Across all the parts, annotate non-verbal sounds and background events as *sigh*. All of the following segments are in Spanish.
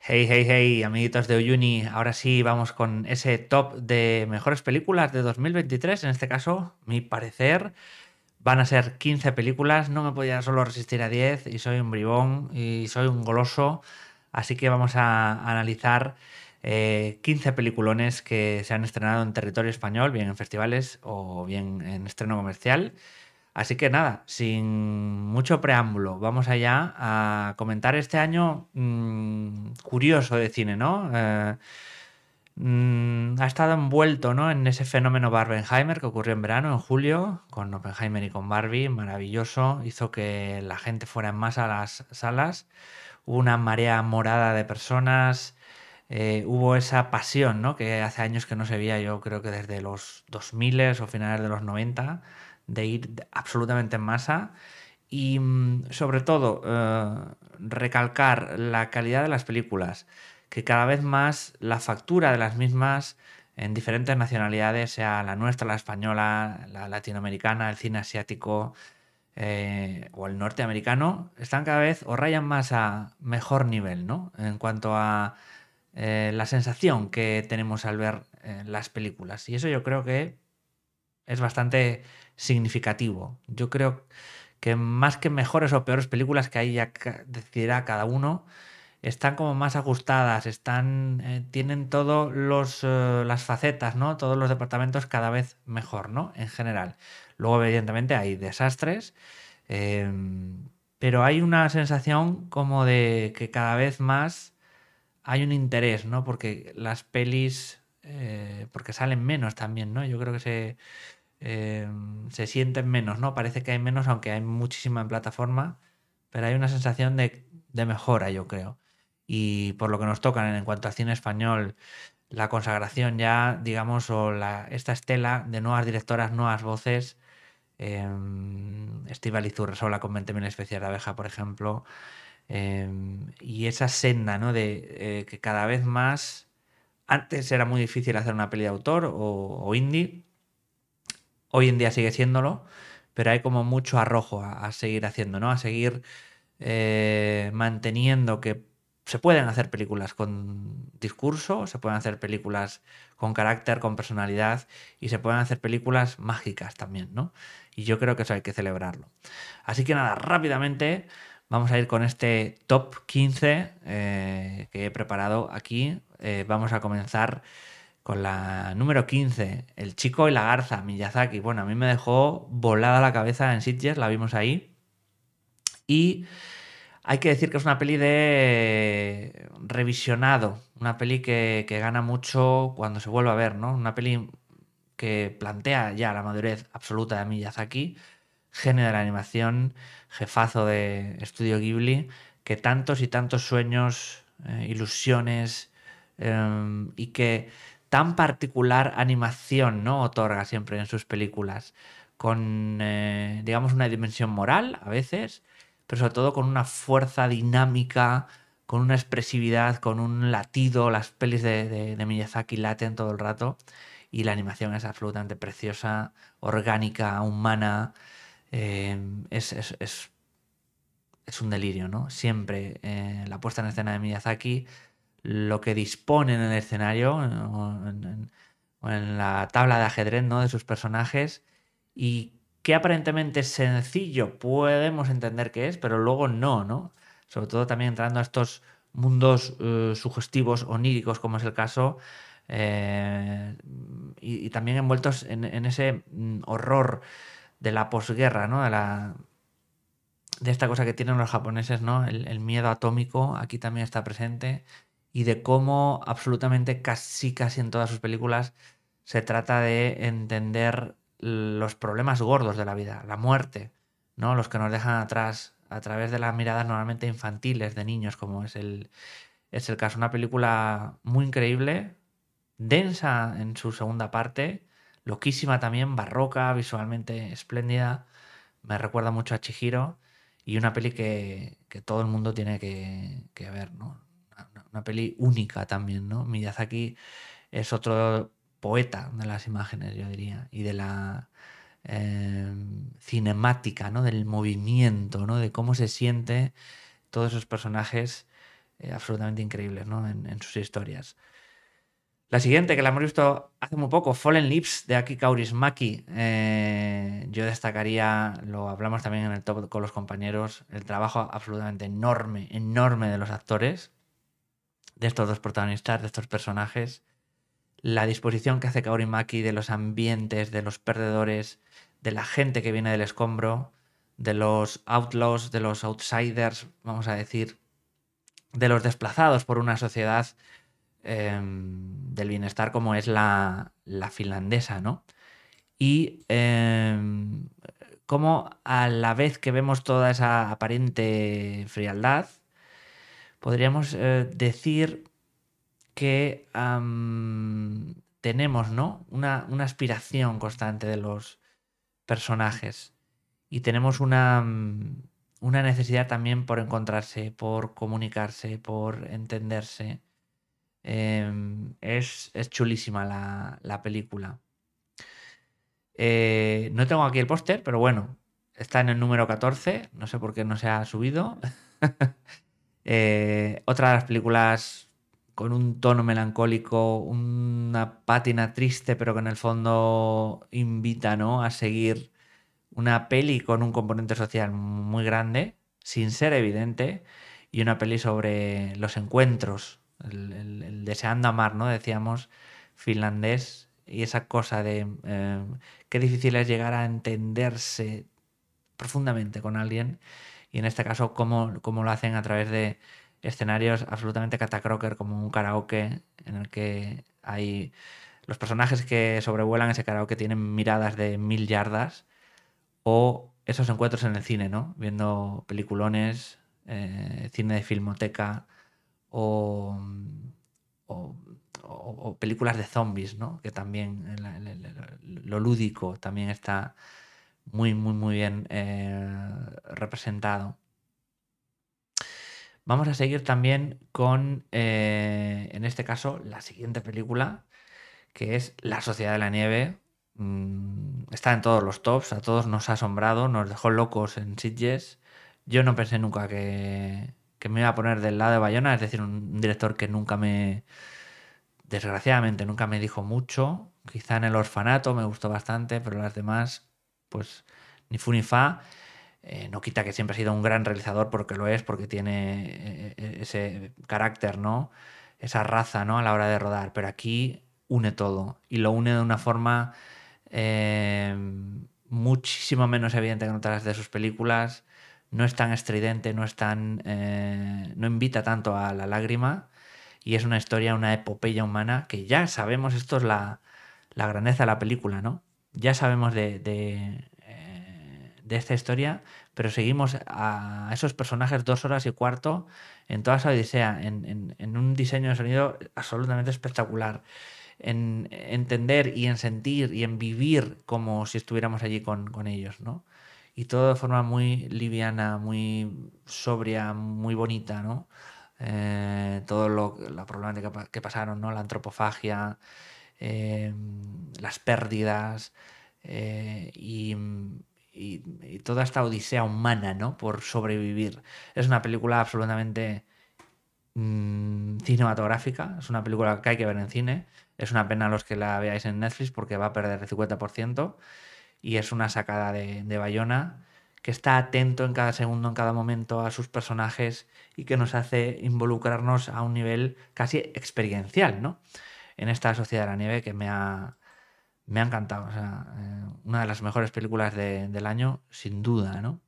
Hey, hey, hey, amiguitos de Uyuni, ahora sí vamos con ese top de mejores películas de 2023. En este caso, mi parecer, van a ser 15 películas. No me podía solo resistir a 10 y soy un bribón y soy un goloso. Así que vamos a analizar 15 eh, peliculones que se han estrenado en territorio español, bien en festivales o bien en estreno comercial. Así que nada, sin mucho preámbulo, vamos allá a comentar este año mm, curioso de cine, ¿no? Eh, mm, ha estado envuelto ¿no? en ese fenómeno Barbenheimer que ocurrió en verano, en julio, con Oppenheimer y con Barbie, maravilloso, hizo que la gente fuera más a las salas, hubo una marea morada de personas, eh, hubo esa pasión ¿no? que hace años que no se veía, yo creo que desde los 2000 o finales de los 90 de ir absolutamente en masa y mm, sobre todo eh, recalcar la calidad de las películas, que cada vez más la factura de las mismas en diferentes nacionalidades, sea la nuestra, la española, la latinoamericana, el cine asiático eh, o el norteamericano, están cada vez o rayan más a mejor nivel, ¿no? En cuanto a eh, la sensación que tenemos al ver las películas. Y eso yo creo que es bastante significativo. Yo creo que más que mejores o peores películas que ahí ya decidirá cada uno, están como más ajustadas, están, eh, tienen todos eh, las facetas, ¿no? Todos los departamentos cada vez mejor, ¿no? En general. Luego, evidentemente, hay desastres, em, pero hay una sensación como de que cada vez más hay un interés, ¿no? Porque las pelis, eh, porque salen menos también, ¿no? Yo creo que se Em, se sienten menos, ¿no? Parece que hay menos, aunque hay muchísima en plataforma, pero hay una sensación de, mejora, yo creo. Y por lo que nos tocan en cuanto a cine español, la consagración ya, digamos, o esta estela de nuevas directoras, nuevas voces. Eh, Steve Urresola con 20.000 especies de abeja, por ejemplo. Em, y esa senda, ¿no? De eh, que cada vez más. Antes era muy difícil hacer una peli de autor o indie hoy en día sigue siéndolo, pero hay como mucho arrojo a, seguir haciendo, ¿no? A seguir eh, manteniendo que se pueden hacer películas con discurso, se pueden hacer películas con carácter, con personalidad y se pueden hacer películas mágicas también, ¿no? Y yo creo que eso hay que celebrarlo. Así que nada, rápidamente vamos a ir con este top 15 eh, que he preparado aquí. Eh, vamos a comenzar con la número 15, El chico y la garza, Miyazaki. Bueno, a mí me dejó volada la cabeza en Sitges, la vimos ahí. Y hay que decir que es una peli de revisionado, una peli que, gana mucho cuando se vuelve a ver, ¿no? Una peli que plantea ya la madurez absoluta de Miyazaki, genio de la animación, jefazo de Estudio Ghibli, que tantos y tantos sueños, eh, ilusiones em, y que tan particular animación ¿no? otorga siempre en sus películas, con, eh, digamos, una dimensión moral a veces, pero sobre todo con una fuerza dinámica, con una expresividad, con un latido. Las pelis de, Miyazaki laten todo el rato y la animación es absolutamente preciosa, orgánica, humana. Eh, es, es, un delirio, ¿no? Siempre eh, la puesta en escena de Miyazaki lo que disponen en el escenario o en, la tabla de ajedrez ¿no? de sus personajes y que aparentemente sencillo podemos entender que es, pero luego no, ¿no? Sobre todo también entrando a estos mundos eh, sugestivos, oníricos, como es el caso, eh, y, también envueltos en, ese mm, horror de la posguerra, ¿no? De, esta cosa que tienen los japoneses, ¿no? el miedo atómico aquí también está presente y de cómo absolutamente casi casi en todas sus películas se trata de entender los problemas gordos de la vida, la muerte, ¿no? Los que nos dejan atrás a través de las miradas normalmente infantiles de niños, como es el, es el caso. Una película muy increíble, densa en su segunda parte, loquísima también, barroca, visualmente espléndida. Me recuerda mucho a Chihiro y una peli que, todo el mundo tiene que, que ver, ¿no? peli única también, ¿no? Miyazaki es otro poeta de las imágenes, yo diría, y de la em, cinemática, ¿no? Del movimiento, ¿no? De cómo se siente todos esos personajes eh, absolutamente increíbles, ¿no? En, sus historias. La siguiente, que la hemos visto hace muy poco, Fallen Lips, de Aki Kaurismaki. Eh, yo destacaría, lo hablamos también en el top con los compañeros, el trabajo absolutamente enorme, enorme de los actores, de estos dos protagonistas, de estos personajes, la disposición que hace Maki de los ambientes, de los perdedores, de la gente que viene del escombro, de los outlaws, de los outsiders, vamos a decir, de los desplazados por una sociedad em, del bienestar como es la, finlandesa, ¿no? Y em, como a la vez que vemos toda esa aparente frialdad, podríamos eh, decir que tenemos ¿no? Una, aspiración constante de los personajes y tenemos una, necesidad también por encontrarse, por comunicarse, por entenderse. Em, es, chulísima la, película. Eh, no tengo aquí el póster, pero bueno, está en el número 14, no sé por qué no se ha subido. *laughs* Eh, otra de las películas con un tono melancólico, una pátina triste, pero que en el fondo invita a seguir una peli con un componente social muy grande, sin ser evidente, y una peli sobre los encuentros, el, deseando amar, ¿no? Decíamos finlandés, y esa cosa de eh, qué difícil es llegar a entenderse profundamente con alguien y en este caso cómo, lo hacen a través de escenarios absolutamente catacroker como un karaoke en el que hay los personajes que sobrevuelan ese karaoke tienen miradas de mil yardas o esos encuentros en el cine, ¿no? Viendo peliculones, eh, cine de filmoteca o, películas de zombies, ¿no? Que también lo lúdico también está muy, muy, muy bien eh, representado. Vamos a seguir también con, eh, en este caso, la siguiente película, que es La Sociedad de la Nieve. Mm, está en todos los tops, a todos nos ha asombrado, nos dejó locos en Sitges. Yo no pensé nunca que, que me iba a poner del lado de Bayona, es decir, un director que nunca me, desgraciadamente, nunca me dijo mucho. Quizá en el orfanato me gustó bastante, pero las demás pues ni fu ni fa. Eh, no quita que siempre ha sido un gran realizador porque lo es, porque tiene eh, eh, ese carácter, ¿no? Esa raza, ¿no? A la hora de rodar. Pero aquí une todo y lo une de una forma muchísimo menos evidente que en otras de sus películas. No es tan estridente, no es tan. no invita tanto a la lágrima. Y es una historia, una epopeya humana que ya sabemos, esto es la, la grandeza de la película, ¿no? ya sabemos de, eh, de, esta historia, pero seguimos a esos personajes dos horas y cuarto en toda esa odisea, en, un diseño de sonido absolutamente espectacular, en entender y en sentir y en vivir como si estuviéramos allí con, ellos, ¿no? Y todo de forma muy liviana, muy sobria, muy bonita, ¿no? Eh, todo lo, la problemática que pasaron, ¿no? La antropofagia, Em, las pérdidas eh, y, toda esta odisea humana ¿no? por sobrevivir. Es una película absolutamente mm, cinematográfica, es una película que hay que ver en cine. Es una pena los que la veáis en Netflix porque va a perder el 50% y es una sacada de, de Bayona que está atento en cada segundo, en cada momento a sus personajes y que nos hace involucrarnos a un nivel casi experiencial, ¿no? en esta Sociedad de la Nieve que me ha, me ha encantado. Eh, una de las mejores películas del año, sin duda, ¿no?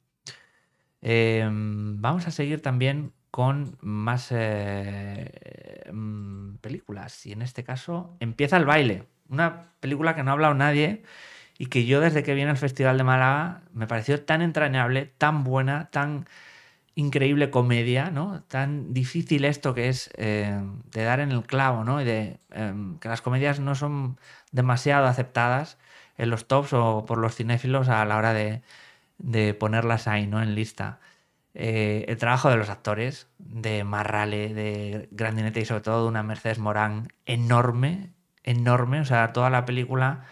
Em, vamos a seguir también con más eh, em, películas. Y en este caso empieza el baile. Una película que no ha hablado nadie y que yo desde que vine al Festival de Málaga me pareció tan entrañable, tan buena, tan increíble comedia, ¿no? Tan difícil esto que es eh, de dar en el clavo, ¿no? Y de eh, que las comedias no son demasiado aceptadas en los tops o por los cinéfilos a la hora de, ponerlas ahí, ¿no? En lista. Eh, el trabajo de los actores, de Marrale, de Grandinete y sobre todo de una Mercedes Morán enorme, enorme. O sea, toda la película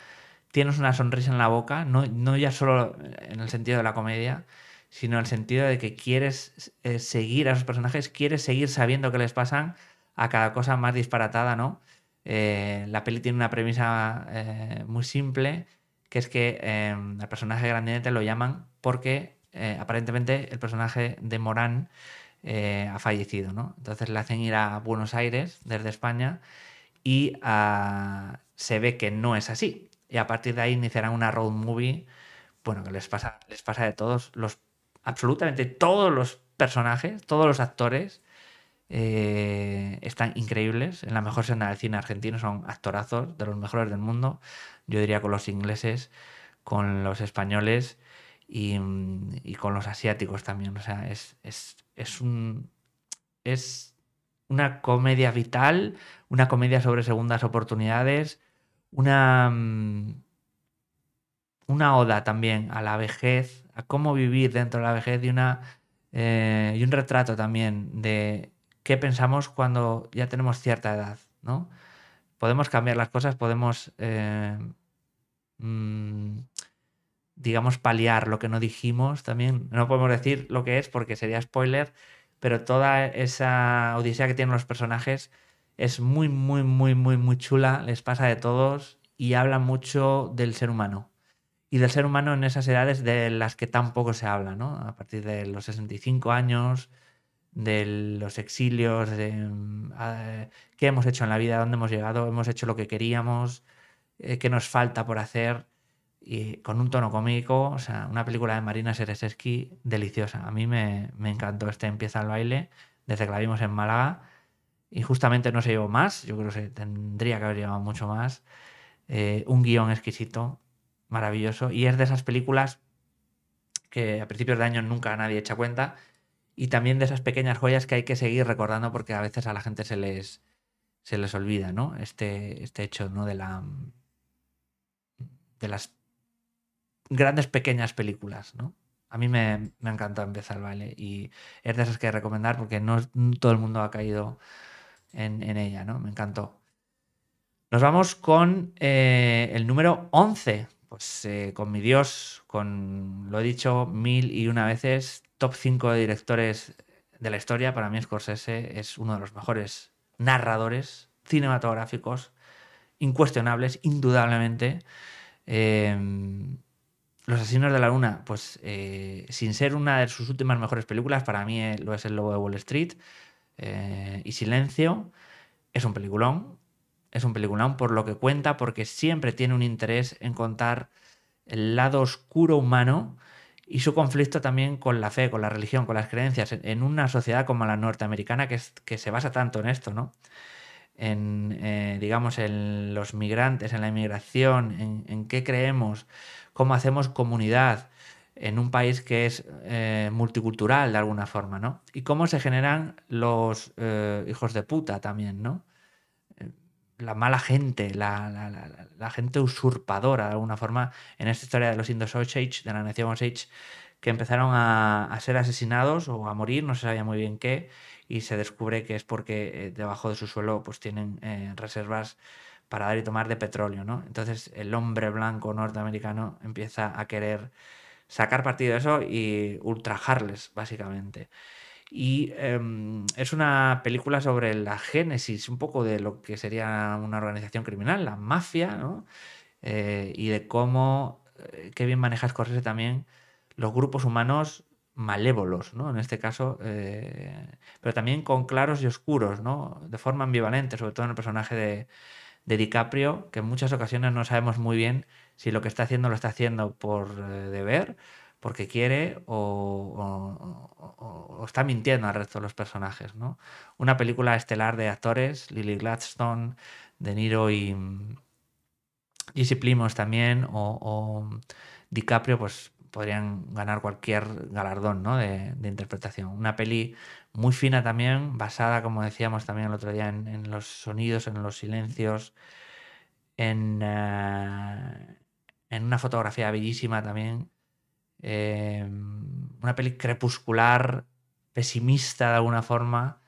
tienes una sonrisa en la boca, no, no ya solo en el sentido de la comedia, sino el sentido de que quieres eh, seguir a esos personajes, quieres seguir sabiendo qué les pasan a cada cosa más disparatada, ¿no? Eh, la peli tiene una premisa eh, muy simple, que es que em, al personaje grandinete lo llaman porque aparentemente el personaje de Morán ha fallecido, ¿no? Entonces le hacen ir a Buenos Aires desde España y ah, se ve que no es así. Y a partir de ahí iniciarán una road movie, bueno, que les pasa, les pasa de todos los absolutamente todos los personajes, todos los actores. Eh, están increíbles. En la mejor senda del cine argentino son actorazos de los mejores del mundo. Yo diría con los ingleses, con los españoles y, con los asiáticos también. O sea, es, un, es una comedia vital, una comedia sobre segundas oportunidades, una, mm, una oda también a la vejez, a cómo vivir dentro de la vejez y, una, eh, y un retrato también de qué pensamos cuando ya tenemos cierta edad, ¿no? Podemos cambiar las cosas, podemos, eh, mm, digamos, paliar lo que no dijimos también. No podemos decir lo que es porque sería spoiler, pero toda esa odisea que tienen los personajes es muy, muy, muy, muy, muy chula, les pasa de todos y habla mucho del ser humano y del ser humano en esas edades de las que tan poco se habla, ¿no? A partir de los 65 años, de los exilios, de mm, eh, qué hemos hecho en la vida, dónde hemos llegado, hemos hecho lo que queríamos, eh, qué nos falta por hacer, y con un tono cómico, o sea, una película de Marina Sereseski deliciosa. A mí me, encantó este Empieza el baile, desde que la vimos en Málaga, y justamente no se llevó más, yo creo que se tendría que haber llevado mucho más. Eh, un guión exquisito, maravilloso. Y es de esas películas que a principios de año nunca nadie echa cuenta. Y también de esas pequeñas joyas que hay que seguir recordando porque a veces a la gente se les, se les olvida, ¿no? Este, este hecho, ¿no? De la. de las grandes pequeñas películas, ¿no? A mí me, me encanta empezar, ¿vale? Y es de esas que recomendar porque no todo el mundo ha caído en, ella, ¿no? Me encantó. Nos vamos con eh, el número 11 pues eh, con mi Dios, con, lo he dicho mil y una veces, top 5 de directores de la historia, para mí Scorsese es uno de los mejores narradores cinematográficos, incuestionables, indudablemente. Em, los Asesinos de la Luna, pues eh, sin ser una de sus últimas mejores películas, para mí eh, lo es El Lobo de Wall Street y Silencio. Es un peliculón, es un peliculón por lo que cuenta, porque siempre tiene un interés en contar el lado oscuro humano y su conflicto también con la fe, con la religión, con las creencias, en una sociedad como la norteamericana que, se basa tanto en esto, ¿no? En, eh, digamos, en los migrantes, en la inmigración, en, qué creemos, cómo hacemos comunidad en un país que es eh, multicultural de alguna forma, ¿no? Y cómo se generan los eh, hijos de puta también, ¿no? la mala gente, la, la, gente usurpadora, de alguna forma, en esta historia de los Indos Osage, de la nación Osage, que empezaron a, ser asesinados o a morir, no se sabía muy bien qué, y se descubre que es porque eh, debajo de su suelo pues tienen eh, reservas para dar y tomar de petróleo, ¿no? Entonces el hombre blanco norteamericano empieza a querer sacar partido de eso y ultrajarles, básicamente. Y em, es una película sobre la génesis, un poco de lo que sería una organización criminal, la mafia, ¿no? Eh, y de cómo, eh, qué bien maneja Scorsese también los grupos humanos malévolos, ¿no? En este caso, eh, pero también con claros y oscuros, ¿no? De forma ambivalente, sobre todo en el personaje de, de DiCaprio, que en muchas ocasiones no sabemos muy bien si lo que está haciendo lo está haciendo por deber porque quiere o, está mintiendo al resto de los personajes. ¿no? Una película estelar de actores, Lily Gladstone, De Niro y Jesse Plimos también, o, DiCaprio, pues podrían ganar cualquier galardón de, interpretación. Una peli muy fina también, basada, como decíamos también el otro día, en, los sonidos, en los silencios, en, eh, en una fotografía bellísima también, Em, una peli crepuscular, pesimista de alguna forma,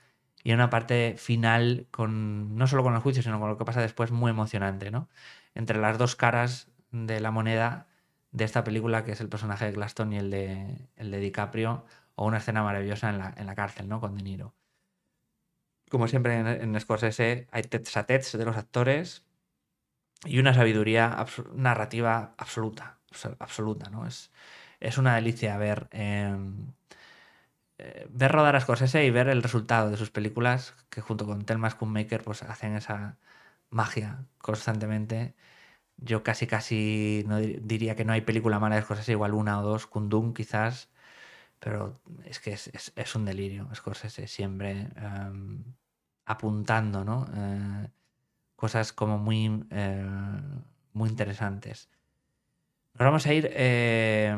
y una parte final con no solo con el juicio, sino con lo que pasa después, muy emocionante, ¿no? Entre las dos caras de la moneda de esta película, que es el personaje de Glaston y el de, el de DiCaprio, o una escena maravillosa en la, cárcel, ¿no? Con De Como siempre en, Scorsese, hay tets a tets de los actores y una sabiduría narrativa absoluta, absoluta, ¿no? Es, es una delicia ver, em, eh, ver rodar a Scorsese y ver el resultado de sus películas, que junto con Thelma Schoonmaker pues, hacen esa magia constantemente. Yo casi casi no diría que no hay película mala de Scorsese, igual una o dos, Kundun quizás, pero es que es, un delirio. Scorsese siempre em, apuntando, eh, cosas como muy, eh, muy interesantes. Nos vamos a ir, eh,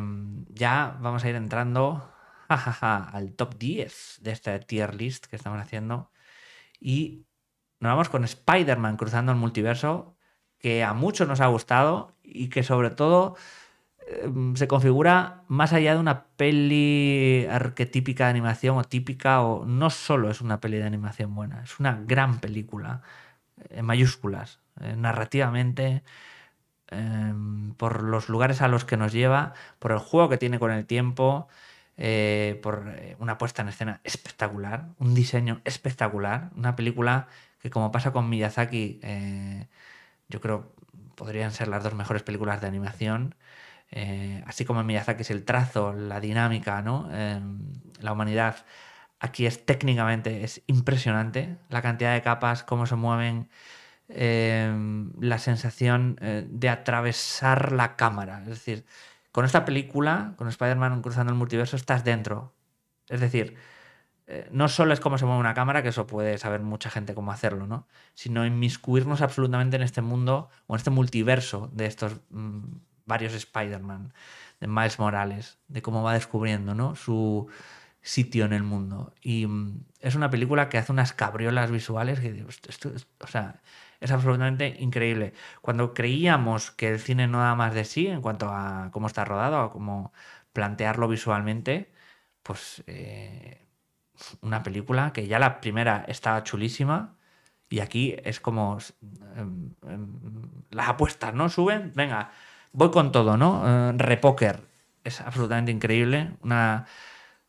ya vamos a ir entrando al top 10 de esta tier list que estamos haciendo. Y nos vamos con Spider-Man cruzando el multiverso, que a muchos nos ha gustado y que sobre todo em, se configura más allá de una peli arquetípica de animación o típica, o no solo es una peli de animación buena, es una gran película, eh, en mayúsculas, eh, narrativamente Em, por los lugares a los que nos lleva, por el juego que tiene con el tiempo, eh, por eh, una puesta en escena espectacular, un diseño espectacular, una película que como pasa con Miyazaki, eh, yo creo podrían ser las dos mejores películas de animación. así como en Miyazaki es el trazo, la dinámica, ¿no? Em, la humanidad. Aquí es técnicamente, es impresionante la cantidad de capas, cómo se mueven, Em, la sensación eh, de atravesar la cámara. Es decir, con esta película, con Spider-Man cruzando el multiverso, estás dentro. Es decir, eh, no solo es cómo se mueve una cámara, que eso puede saber mucha gente cómo hacerlo, ¿no? Sino inmiscuirnos absolutamente en este mundo o en este multiverso de estos mm, varios Spider-Man, de Miles Morales, de cómo va descubriendo, Su sitio en el mundo. Y mm, es una película que hace unas cabriolas visuales que, o sea, es absolutamente increíble. Cuando creíamos que el cine no da más de sí en cuanto a cómo está rodado, a cómo plantearlo visualmente, pues eh, una película que ya la primera estaba chulísima. Y aquí es como em, em, las apuestas, ¿no? Suben, venga, voy con todo, ¿no? Eh, Repoker es absolutamente increíble. Una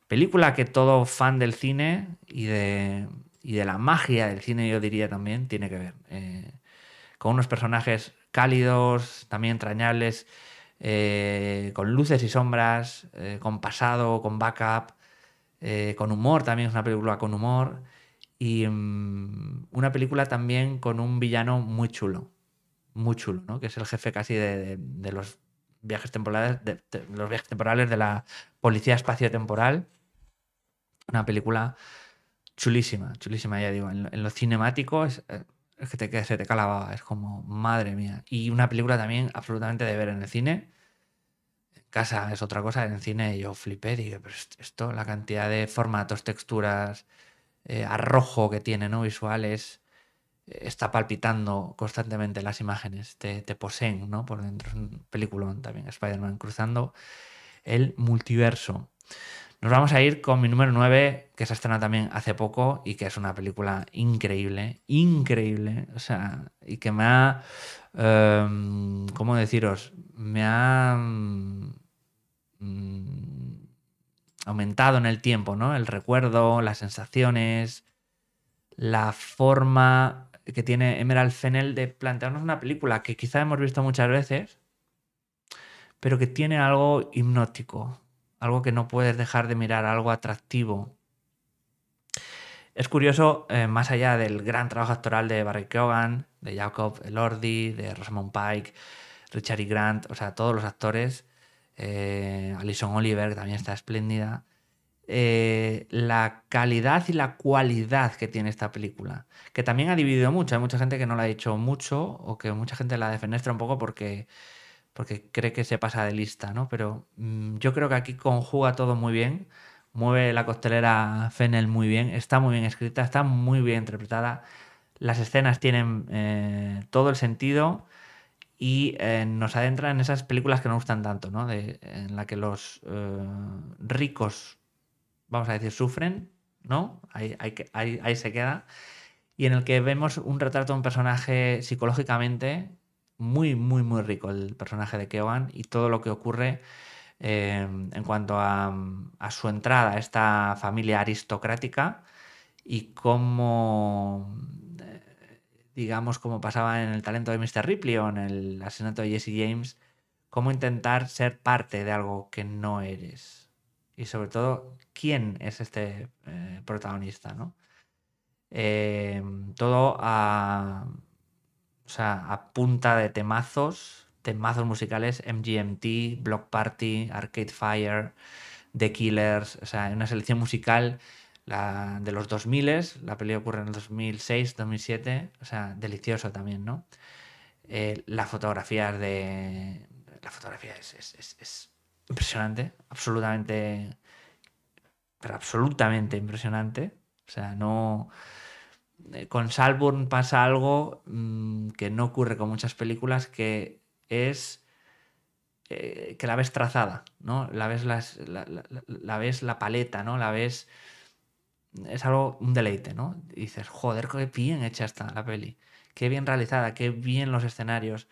película que todo fan del cine y de, y de la magia del cine, yo diría también, tiene que ver. Eh, con unos personajes cálidos, también entrañables, eh, con luces y sombras, eh, con pasado, con backup, con humor, también es una película con humor, y mm, una película también con un villano muy chulo, muy chulo, ¿no? que es el jefe casi de, los viajes temporales, de, de, los viajes temporales de la policía espacio-temporal. Una película chulísima, chulísima, ya digo. En, lo los cinemáticos eh, es, que te, que se te calaba, es como, madre mía. Y una película también absolutamente de ver en el cine. casa es otra cosa, en el cine yo flipé, dije, pero esto, la cantidad de formatos, texturas, eh, arrojo que tiene, ¿no? Visuales, eh, está palpitando constantemente las imágenes, te, poseen, ¿no? Por dentro, es un peliculón también, Spider-Man cruzando el multiverso. Nos vamos a ir con mi número 9, que se estrenado también hace poco y que es una película increíble, increíble, o sea, y que me ha, em, ¿cómo deciros? Me ha mm, aumentado en el tiempo, ¿no? El recuerdo, las sensaciones, la forma que tiene Emerald Fennel de plantearnos una película que quizá hemos visto muchas veces, pero que tiene algo hipnótico, algo que no puedes dejar de mirar, algo atractivo. Es curioso, eh, más allá del gran trabajo actoral de Barry Keoghan, de Jacob Elordi, de Rosamund Pike, Richard E. Grant, o sea, todos los actores, eh, Alison Oliver, que también está espléndida, eh, la calidad y la cualidad que tiene esta película, que también ha dividido mucho, hay mucha gente que no la ha dicho mucho o que mucha gente la defenestra un poco porque porque cree que se pasa de lista, ¿no? Pero mm, yo creo que aquí conjuga todo muy bien, mueve la costelera Fennel muy bien, está muy bien escrita, está muy bien interpretada, las escenas tienen eh, todo el sentido y eh, nos adentra en esas películas que nos gustan tanto, ¿no? en la que los eh, ricos, vamos a decir, sufren, ¿no? ahí se queda. Y en el que vemos un retrato de un personaje psicológicamente muy, muy, muy rico el personaje de Keoghan y todo lo que ocurre eh, en cuanto a, su entrada a esta familia aristocrática y cómo, eh, digamos, como pasaba en el talento de Mr. Ripley o en el asesinato de Jesse James, cómo intentar ser parte de algo que no eres. Y sobre todo, quién es este eh, protagonista, ¿no? todo a, o sea, a punta de temazos, temazos musicales, MGMT, Block Party, Arcade Fire, The Killers, o sea, una selección musical de los 2000, la peli ocurre en el 2006, 2007, o sea, delicioso también, ¿no? Eh, la fotografía de... La fotografía es impresionante, absolutamente... Pero absolutamente impresionante. O sea, no... Eh, con Salburn pasa algo mm, que no ocurre con muchas películas, que es eh, que la ves trazada, ¿no? La ves, las, la, ves la paleta, ¿no? La ves... Es algo, un deleite, ¿no? dices, joder, qué bien hecha está la peli, qué bien realizada, qué bien los escenarios,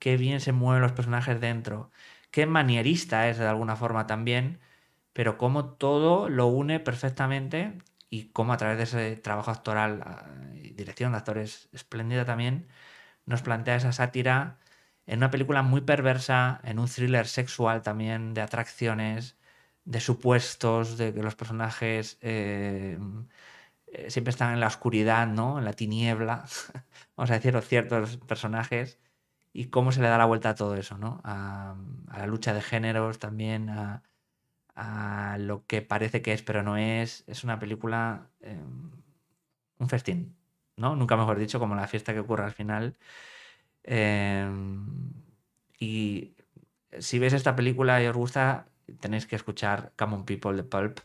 qué bien se mueven los personajes dentro, qué manierista es de alguna forma también, pero cómo todo lo une perfectamente y cómo a través de ese trabajo actoral, ah, y dirección de actores espléndida también, nos plantea esa sátira en una película muy perversa, en un thriller sexual también, de atracciones, de supuestos, de que los personajes eh, eh, siempre están en la oscuridad, ¿no? En la tiniebla, *laughs* vamos a decirlo, ciertos personajes, y cómo se le da la vuelta a todo eso, ¿no? A, a la lucha de géneros también, a a lo que parece que es, pero no es. Es una película, eh, un festín, ¿no? Nunca mejor dicho, como la fiesta que ocurre al final. Eh, y si ves esta película y os gusta, tenéis que escuchar Common People de Pulp,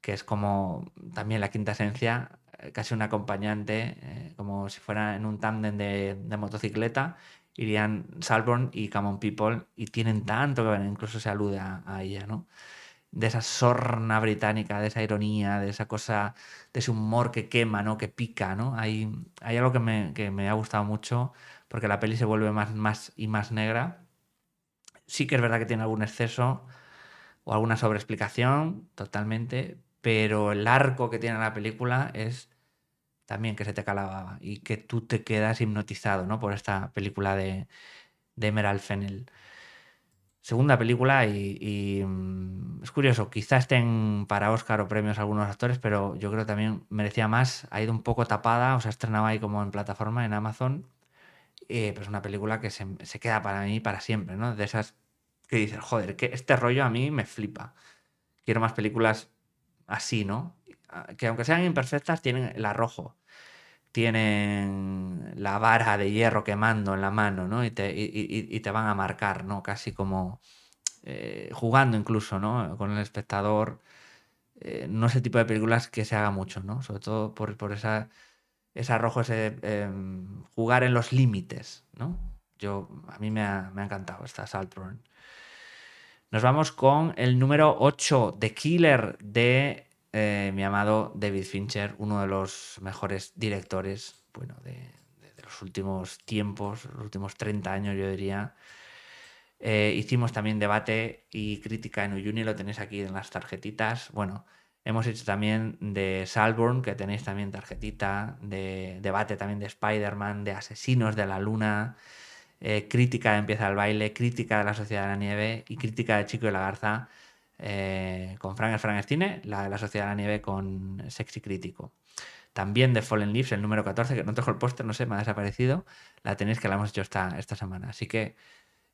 que es como también la quinta esencia, eh, casi un acompañante, como si fuera en un tándem de motocicleta irían Salborn y Common People y tienen tanto que ver, incluso se alude a, ella, ¿no? de esa sorna británica, de esa ironía, de esa cosa, de ese humor que quema, ¿no? que pica, ¿no? Hay, hay algo que me, ha gustado mucho, porque la peli se vuelve más, más y más negra. Sí que es verdad que tiene algún exceso o alguna sobreexplicación, totalmente, pero el arco que tiene la película es también que se te calaba y que tú te quedas hipnotizado ¿no? por esta película de, de Emerald Fennel. Segunda película y, mm, es curioso, quizás estén para Oscar o premios algunos actores, pero yo creo que también merecía más. Ha ido un poco tapada, o sea, estrenaba ahí como en plataforma, en Amazon, eh, pero es una película que se, se, queda para mí para siempre, ¿no? De esas que dices, joder, que este rollo a mí me flipa. Quiero más películas así, ¿no? Ah, que aunque sean imperfectas, tienen el arrojo, tienen la vara de hierro quemando en la mano, ¿no? Y te, van a marcar, ¿no? Casi como eh, jugando incluso, ¿no? Con el espectador. Eh, no es el tipo de películas que se haga mucho, ¿no? Sobre todo por, esa, ese arrojo, ese em, jugar en los límites, ¿no? Yo, a mí me ha, me ha encantado esta Saltburn. Nos vamos con el número 8, de Killer, de eh, mi amado David Fincher, uno de los mejores directores de, los últimos tiempos, los últimos 30 años, yo diría. Eh, hicimos también debate y crítica en Uyuni, lo tenéis aquí en las tarjetitas. Bueno, hemos hecho también de Salborn, que tenéis también tarjetita, de debate también de Spider-Man, de Asesinos de la Luna, eh, crítica de Empieza el Baile, crítica de la Sociedad de la Nieve y crítica de Chico y la Garza. Eh, con Frank el la de la Sociedad de la Nieve con Sexy Crítico. También de Fallen Leaves, el número 14, que no tengo el póster, no sé, me ha desaparecido. La tenéis que la hemos hecho esta, esta semana. Así que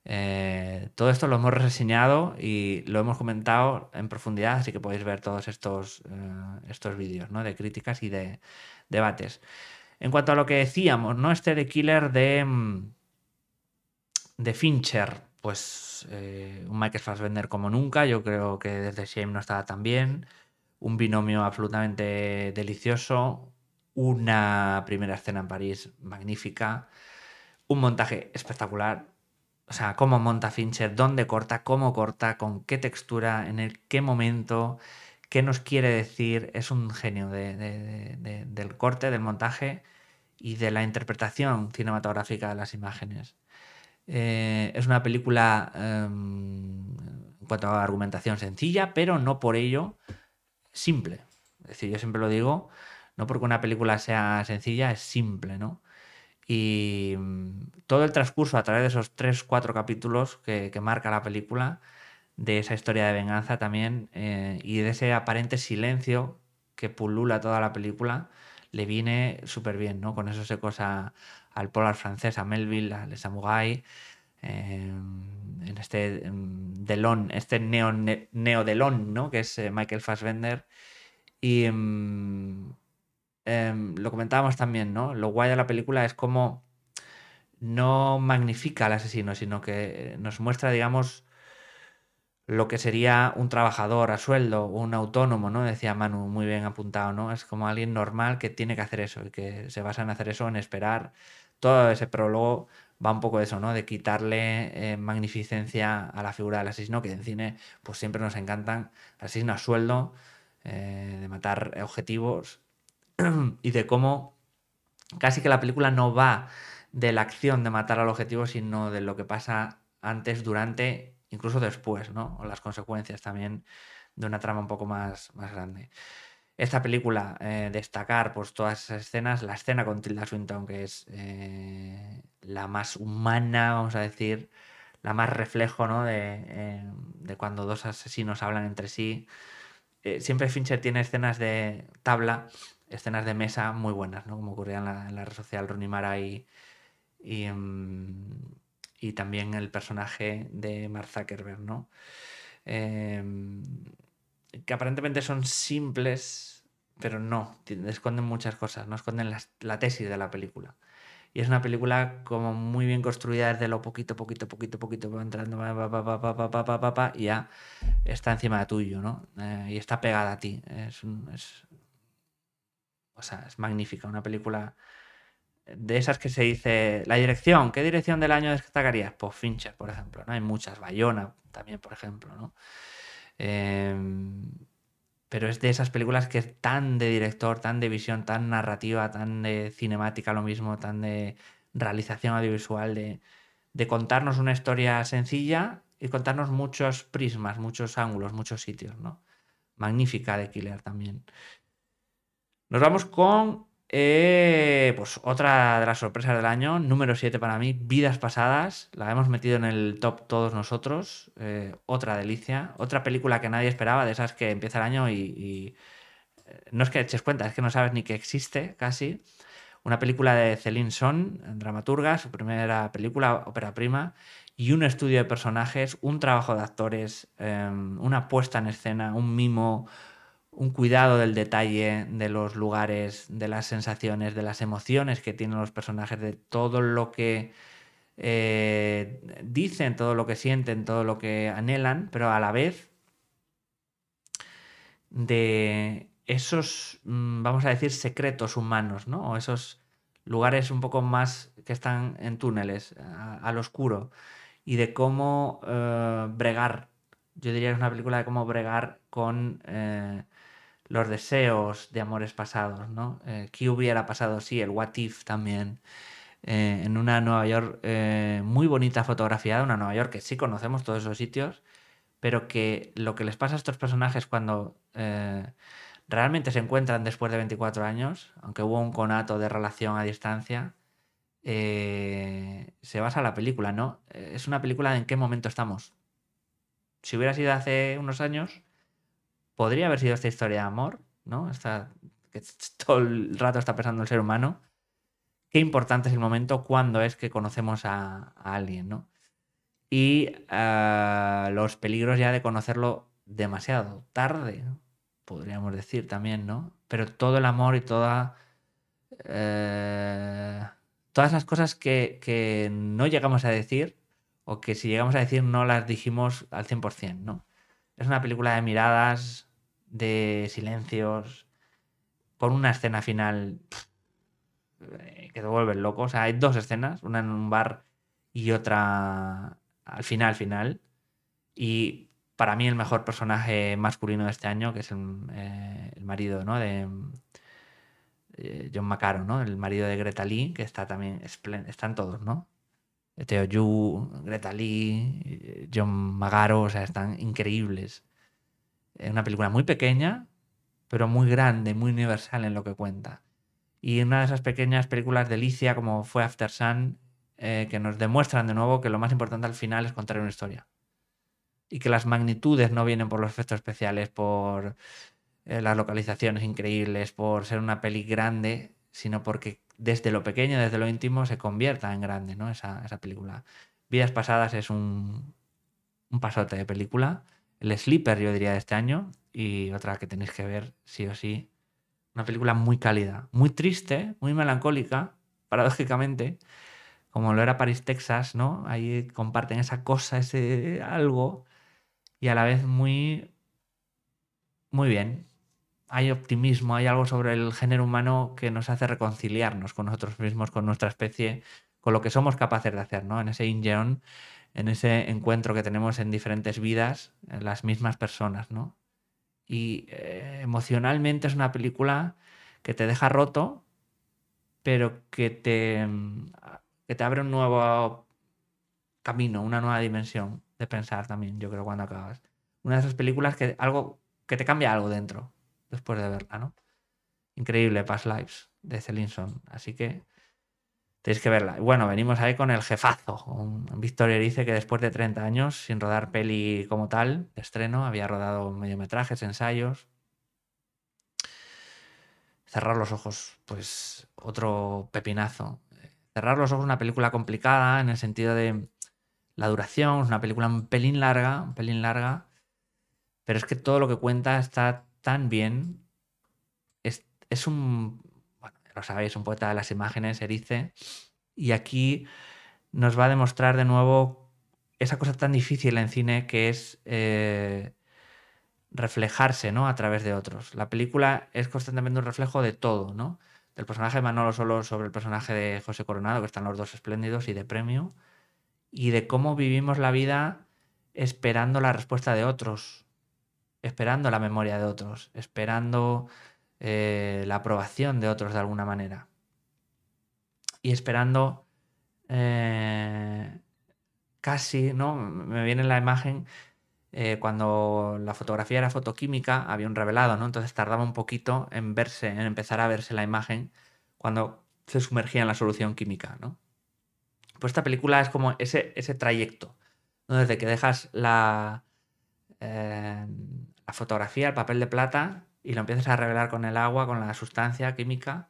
eh, todo esto lo hemos reseñado y lo hemos comentado en profundidad, así que podéis ver todos estos, eh, estos vídeos ¿no? de críticas y de debates. En cuanto a lo que decíamos, ¿no? Este de Killer de, mm, de Fincher pues un eh, un Michael Fassbender como nunca, yo creo que desde Shame no estaba tan bien, un binomio absolutamente delicioso, una primera escena en París magnífica, un montaje espectacular, o sea, cómo monta Fincher, dónde corta, cómo corta, con qué textura, en el qué momento, qué nos quiere decir, es un genio del corte, del montaje y de la interpretación cinematográfica de las imágenes. Eh, es una película em, en cuanto a argumentación sencilla, pero no por ello simple. Es decir, yo siempre lo digo, no porque una película sea sencilla, es simple, ¿no? Y em, todo el transcurso a través de esos tres, cuatro capítulos que, marca la película, de esa historia de venganza también, eh, y de ese aparente silencio que pulula toda la película, le viene súper bien, ¿no? Con eso se cosa al polar francés, a Melville, a Les eh, en este mm, Delon, este neo, Delon, ¿no? que es eh, Michael Fassbender. Y mm, em, lo comentábamos también, ¿no? Lo guay de la película es como no magnifica al asesino, sino que eh, nos muestra, digamos, lo que sería un trabajador a sueldo, un autónomo, ¿no? Decía Manu, muy bien apuntado, ¿no? Es como alguien normal que tiene que hacer eso y que se basa en hacer eso, en esperar todo ese prólogo va un poco de eso, ¿no? De quitarle eh, magnificencia a la figura del asesino, que en cine pues siempre nos encantan. Asesino a sueldo, eh, de matar objetivos *clears throat* y de cómo casi que la película no va de la acción de matar al objetivo, sino de lo que pasa antes, durante, incluso después, ¿no? O las consecuencias también de una trama un poco más, más grande esta película eh, destacar por pues, todas esas escenas, la escena con Tilda Swinton, que es eh, la más humana, vamos a decir, la más reflejo ¿no? de, cuando dos asesinos hablan entre sí. Eh, siempre Fincher tiene escenas de tabla, escenas de mesa muy buenas, ¿no? como ocurría en la, red social Ronnie Mara y, em, y, también el personaje de Mark Zuckerberg. ¿no? Em, que aparentemente son simples, pero no, esconden muchas cosas, no esconden la, tesis de la película. Y es una película como muy bien construida desde lo poquito, poquito, poquito, poquito, va entrando, pa, pa, y ya está encima de tuyo, ¿no? y está pegada a ti. Es, es, o sea, es magnífica, una película de esas que se dice, la dirección, ¿qué dirección del año destacarías? Pues Fincher, por ejemplo, ¿no? Hay muchas, Bayona también, por ejemplo, ¿no? Em, pero es de esas películas que es tan de director, tan de visión, tan narrativa, tan de cinemática lo mismo, tan de realización audiovisual, de, de contarnos una historia sencilla y contarnos muchos prismas, muchos ángulos, muchos sitios, ¿no? Magnífica de Killer también. Nos vamos con eh, pues otra de las sorpresas del año, número 7 para mí, Vidas Pasadas. La hemos metido en el top todos nosotros. Eh, otra delicia. Otra película que nadie esperaba, de esas que empieza el año y, eh, no es que eches cuenta, es que no sabes ni que existe casi. Una película de Celine Son, dramaturga, su primera película, ópera prima, y un estudio de personajes, un trabajo de actores, em, una puesta en escena, un mimo, un cuidado del detalle, de los lugares, de las sensaciones, de las emociones que tienen los personajes, de todo lo que eh, dicen, todo lo que sienten, todo lo que anhelan, pero a la vez de esos, mm, vamos a decir, secretos humanos, ¿no? O esos lugares un poco más que están en túneles, al oscuro, y de cómo eh, bregar yo diría que es una película de cómo bregar con eh, los deseos de amores pasados, ¿no? Eh, ¿Qué hubiera pasado? Sí, el what if también. Eh, en una Nueva York muy bonita fotografiada, una Nueva York que sí conocemos todos esos sitios, pero que lo que les pasa a estos personajes cuando realmente se encuentran después de 24 años, aunque hubo un conato de relación a distancia, se basa la película, ¿no? Es una película de en qué momento estamos si hubiera sido hace unos años, podría haber sido esta historia de amor, ¿no? Esta, que *laughs* todo el rato está pensando el ser humano. Qué importante es el momento cuando es que conocemos a, alguien, ¿no? Y ah, los peligros ya de conocerlo demasiado tarde, podríamos decir también, ¿no? Pero todo el amor y toda... Eh, todas las cosas que no llegamos a decir o que si llegamos a decir no las dijimos al 100%, no. Es una película de miradas, de silencios, con una escena final eh, que te vuelve loco. O sea, hay dos escenas, una en un bar y otra al final, final. Y para mí el mejor personaje masculino de este año, que es el, eh, marido ¿no? de eh, John Macaro, ¿no? el marido de Greta Lee, que está también, están todos, ¿no? Teo Yu, Greta Lee, John Magaro, o sea, están increíbles. Es una película muy pequeña, pero muy grande, muy universal en lo que cuenta. Y una de esas pequeñas películas delicia como fue After Sun, eh, que nos demuestran de nuevo que lo más importante al final es contar una historia. Y que las magnitudes no vienen por los efectos especiales, por eh, las localizaciones increíbles, por ser una peli grande, sino porque desde lo pequeño, desde lo íntimo, se convierta en grande, ¿no? Esa, esa película. Vidas Pasadas es un, pasote de película. El Sleeper, yo diría, de este año. Y otra que tenéis que ver, sí o sí. Una película muy cálida, muy triste, muy melancólica, *laughs* paradójicamente. Como lo era París, Texas, ¿no? Ahí comparten esa cosa, ese algo. Y a la vez muy. Muy bien, hay optimismo, hay algo sobre el género humano que nos hace reconciliarnos con nosotros mismos, con nuestra especie, con lo que somos capaces de hacer, ¿no? En ese en ese encuentro que tenemos en diferentes vidas, en las mismas personas, ¿no? Y eh, emocionalmente es una película que te deja roto, pero que te, mm, que te abre un nuevo camino, una nueva dimensión de pensar también, yo creo, cuando acabas. Una de esas películas que algo que te cambia algo dentro, después de verla, ¿no? Increíble, Past Lives de Celinson. Así que tenéis que verla. Bueno, venimos ahí con el jefazo. Victoria dice que después de 30 años, sin rodar peli como tal, de estreno, había rodado mediometrajes, ensayos. Cerrar los ojos, pues otro pepinazo. Cerrar los ojos, una película complicada en el sentido de la duración, es una película un pelín larga, un pelín larga, pero es que todo lo que cuenta está tan bien. Es, un, lo sabéis, un poeta de las imágenes, Erice, y aquí nos va a demostrar de nuevo esa cosa tan difícil en cine que es eh, reflejarse ¿no? a través de otros. La película es constantemente un reflejo de todo, ¿no? del personaje de Manolo Solo sobre el personaje de José Coronado, que están los dos espléndidos y de premio, y de cómo vivimos la vida esperando la respuesta de otros, esperando la memoria de otros, esperando eh, la aprobación de otros de alguna manera. Y esperando eh, casi, ¿no? Me viene la imagen eh, cuando la fotografía era fotoquímica, había un revelado, ¿no? Entonces tardaba un poquito en verse, en empezar a verse la imagen cuando se sumergía en la solución química, ¿no? Pues esta película es como ese, ese trayecto, ¿no? Desde que dejas la, eh, la fotografía, el papel de plata, y lo empiezas a revelar con el agua, con la sustancia química,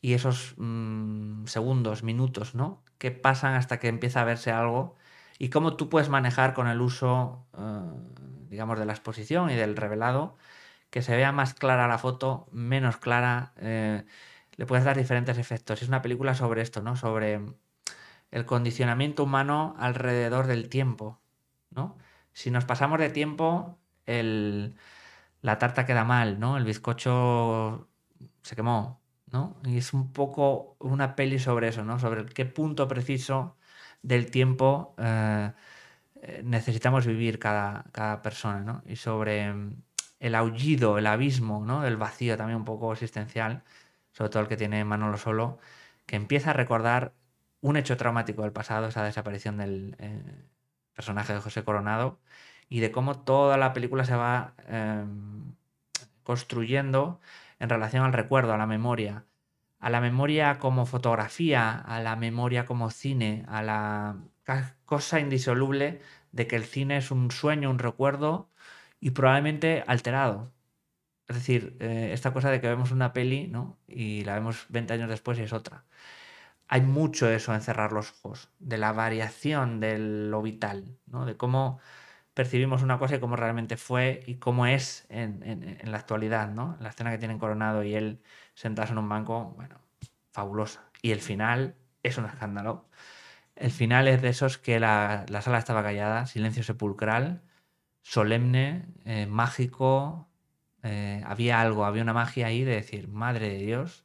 y esos mm, segundos, minutos, ¿no? Que pasan hasta que empieza a verse algo, y cómo tú puedes manejar con el uso, eh, digamos, de la exposición y del revelado, que se vea más clara la foto, menos clara, eh, le puedes dar diferentes efectos. Es una película sobre esto, ¿no? Sobre el condicionamiento humano alrededor del tiempo, ¿no? Si nos pasamos de tiempo, la tarta queda mal, ¿no? El bizcocho se quemó, ¿no? Y es un poco una peli sobre eso, ¿no? Sobre qué punto preciso del tiempo eh, necesitamos vivir cada, persona, ¿no? Y sobre mm, el aullido, el abismo, ¿no? El vacío también un poco existencial, sobre todo el que tiene Manolo Solo, que empieza a recordar un hecho traumático del pasado, esa desaparición del eh, personaje de José Coronado, y de cómo toda la película se va em, construyendo en relación al recuerdo, a la memoria, a la memoria como fotografía, a la memoria como cine, a la cosa indisoluble de que el cine es un sueño, un recuerdo y probablemente alterado. Es decir, eh, esta cosa de que vemos una peli ¿no? y la vemos 20 años después y es otra. Hay mucho eso en cerrar los ojos, de la variación de lo vital, ¿no? de cómo percibimos una cosa y cómo realmente fue y cómo es en, la actualidad, ¿no? La escena que tienen Coronado y él sentados en un banco, bueno, fabulosa. Y el final es un escándalo. El final es de esos que la, sala estaba callada, silencio sepulcral, solemne, eh, mágico. Eh, había algo, había una magia ahí de decir, madre de Dios,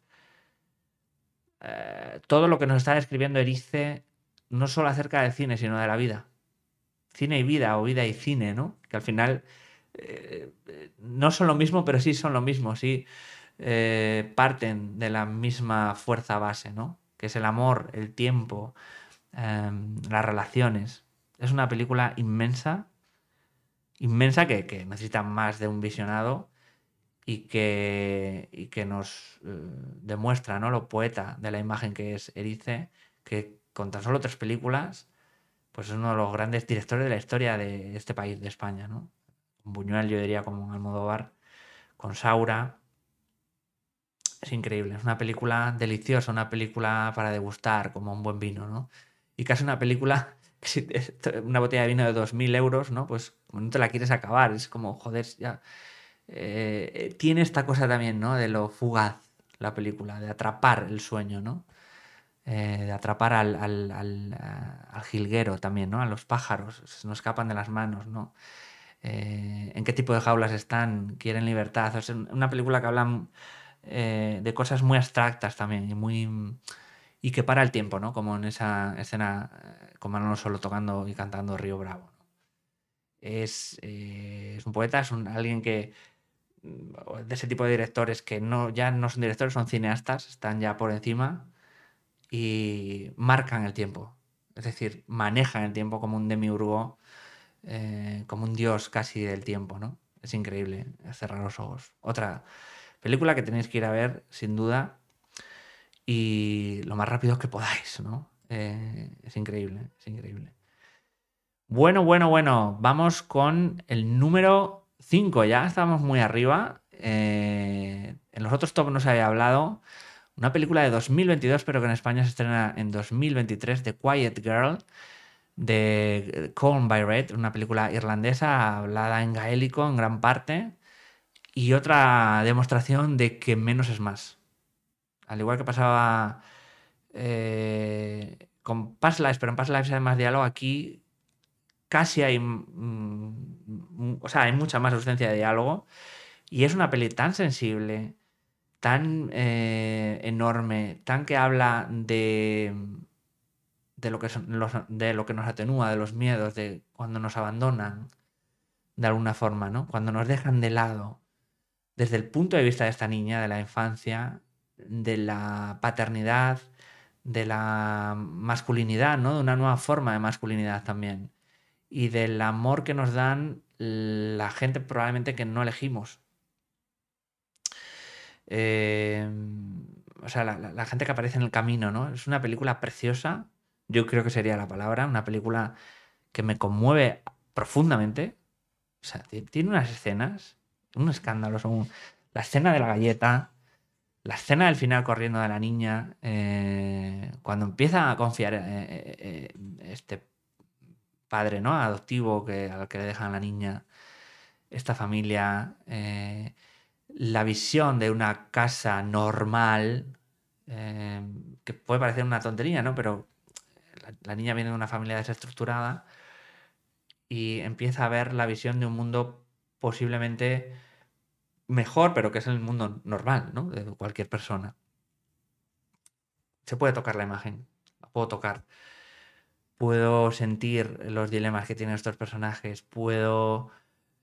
eh, todo lo que nos está describiendo Erice, no solo acerca del cine, sino de la vida cine y vida o vida y cine, ¿no? Que al final eh, no son lo mismo, pero sí son lo mismo, sí eh, parten de la misma fuerza base, ¿no? Que es el amor, el tiempo, em, las relaciones. Es una película inmensa, inmensa que, necesita más de un visionado y que, y que nos eh, demuestra ¿no? lo poeta de la imagen que es Erice, que con tan solo tres películas pues es uno de los grandes directores de la historia de este país, de España, ¿no? Buñuel, yo diría, como Almodóvar, con Saura. Es increíble, es una película deliciosa, una película para degustar, como un buen vino, ¿no? Y casi una película, *laughs* una botella de vino de 2.000 euros, ¿no? Pues no te la quieres acabar, es como, joder, ya... Eh, tiene esta cosa también, ¿no? De lo fugaz, la película, de atrapar el sueño, ¿no? Eh, de atrapar al, al, jilguero también, ¿no? A los pájaros, no escapan de las manos, ¿no? Eh, ¿En qué tipo de jaulas están? ¿Quieren libertad? es una película que habla eh, de cosas muy abstractas también y muy... Y que para el tiempo, ¿no? Como en esa escena con Manolo solo tocando y cantando Río Bravo. Es, es un poeta, es un, alguien que, mm, de ese tipo de directores que no, ya no son directores, son cineastas, están ya por encima, y marcan el tiempo. Es decir, manejan el tiempo como un demiurgo, eh, como un dios casi del tiempo, ¿no? Es increíble cerrar los ojos. Otra película que tenéis que ir a ver, sin duda, y lo más rápido que podáis, ¿no? Eh, es increíble, es increíble. Bueno, bueno, bueno, vamos con el número 5, ya estamos muy arriba. Eh, en los otros top no se había hablado. Una película de 2022, pero que en España se estrena en 2023, The Quiet Girl, de eh, Colm by una película irlandesa hablada en gaélico en gran parte, y otra demostración de que menos es más. Al igual que pasaba eh, con Past Lives, pero en Past Lives hay más diálogo, aquí casi hay, mm, mm, o sea, hay mucha más ausencia de diálogo. Y es una peli tan sensible, tan eh, enorme, tan que habla de, de, lo que de lo que nos atenúa, de los miedos, de cuando nos abandonan, de alguna forma, ¿no? Cuando nos dejan de lado, desde el punto de vista de esta niña, de la infancia, de la paternidad, de la masculinidad, ¿no? De una nueva forma de masculinidad también. Y del amor que nos dan la gente probablemente que no elegimos, Em, o sea, la, gente que aparece en el camino, ¿no? Es una película preciosa, yo creo que sería la palabra, una película que me conmueve profundamente. O sea, tiene unas escenas, un escándalo, son la escena de la galleta, la escena del final corriendo de la niña, eh, cuando empieza a confiar eh, eh, este padre, ¿no? Adoptivo que, al que le dejan la niña, esta familia. Eh, la visión de una casa normal, eh, que puede parecer una tontería, ¿no? Pero la, niña viene de una familia desestructurada y empieza a ver la visión de un mundo posiblemente mejor, pero que es el mundo normal, ¿no? De cualquier persona. Se puede tocar la imagen, la puedo tocar. Puedo sentir los dilemas que tienen estos personajes, puedo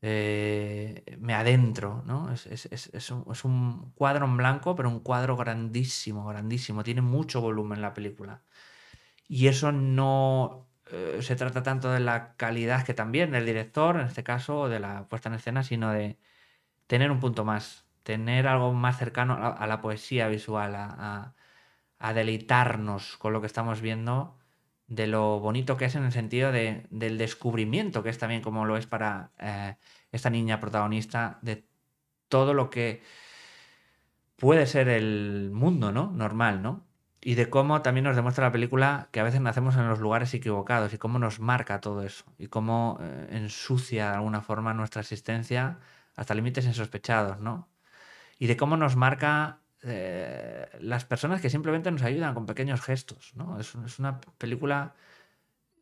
eh, me adentro, ¿no? Es, es, un, cuadro en blanco, pero un cuadro grandísimo, grandísimo. Tiene mucho volumen la película. Y eso no eh, se trata tanto de la calidad que también del director, en este caso, de la puesta en escena, sino de tener un punto más, tener algo más cercano a, la poesía visual, a deleitarnos con lo que estamos viendo de lo bonito que es en el sentido del descubrimiento, que es también como lo es para eh, esta niña protagonista, de todo lo que puede ser el mundo, ¿no? Normal, ¿no? Y de cómo también nos demuestra la película que a veces nacemos en los lugares equivocados y cómo nos marca todo eso y cómo eh, ensucia de alguna forma nuestra existencia hasta límites insospechados, ¿no? Y de cómo nos marca eh, las personas que simplemente nos ayudan con pequeños gestos. ¿no? Es, una película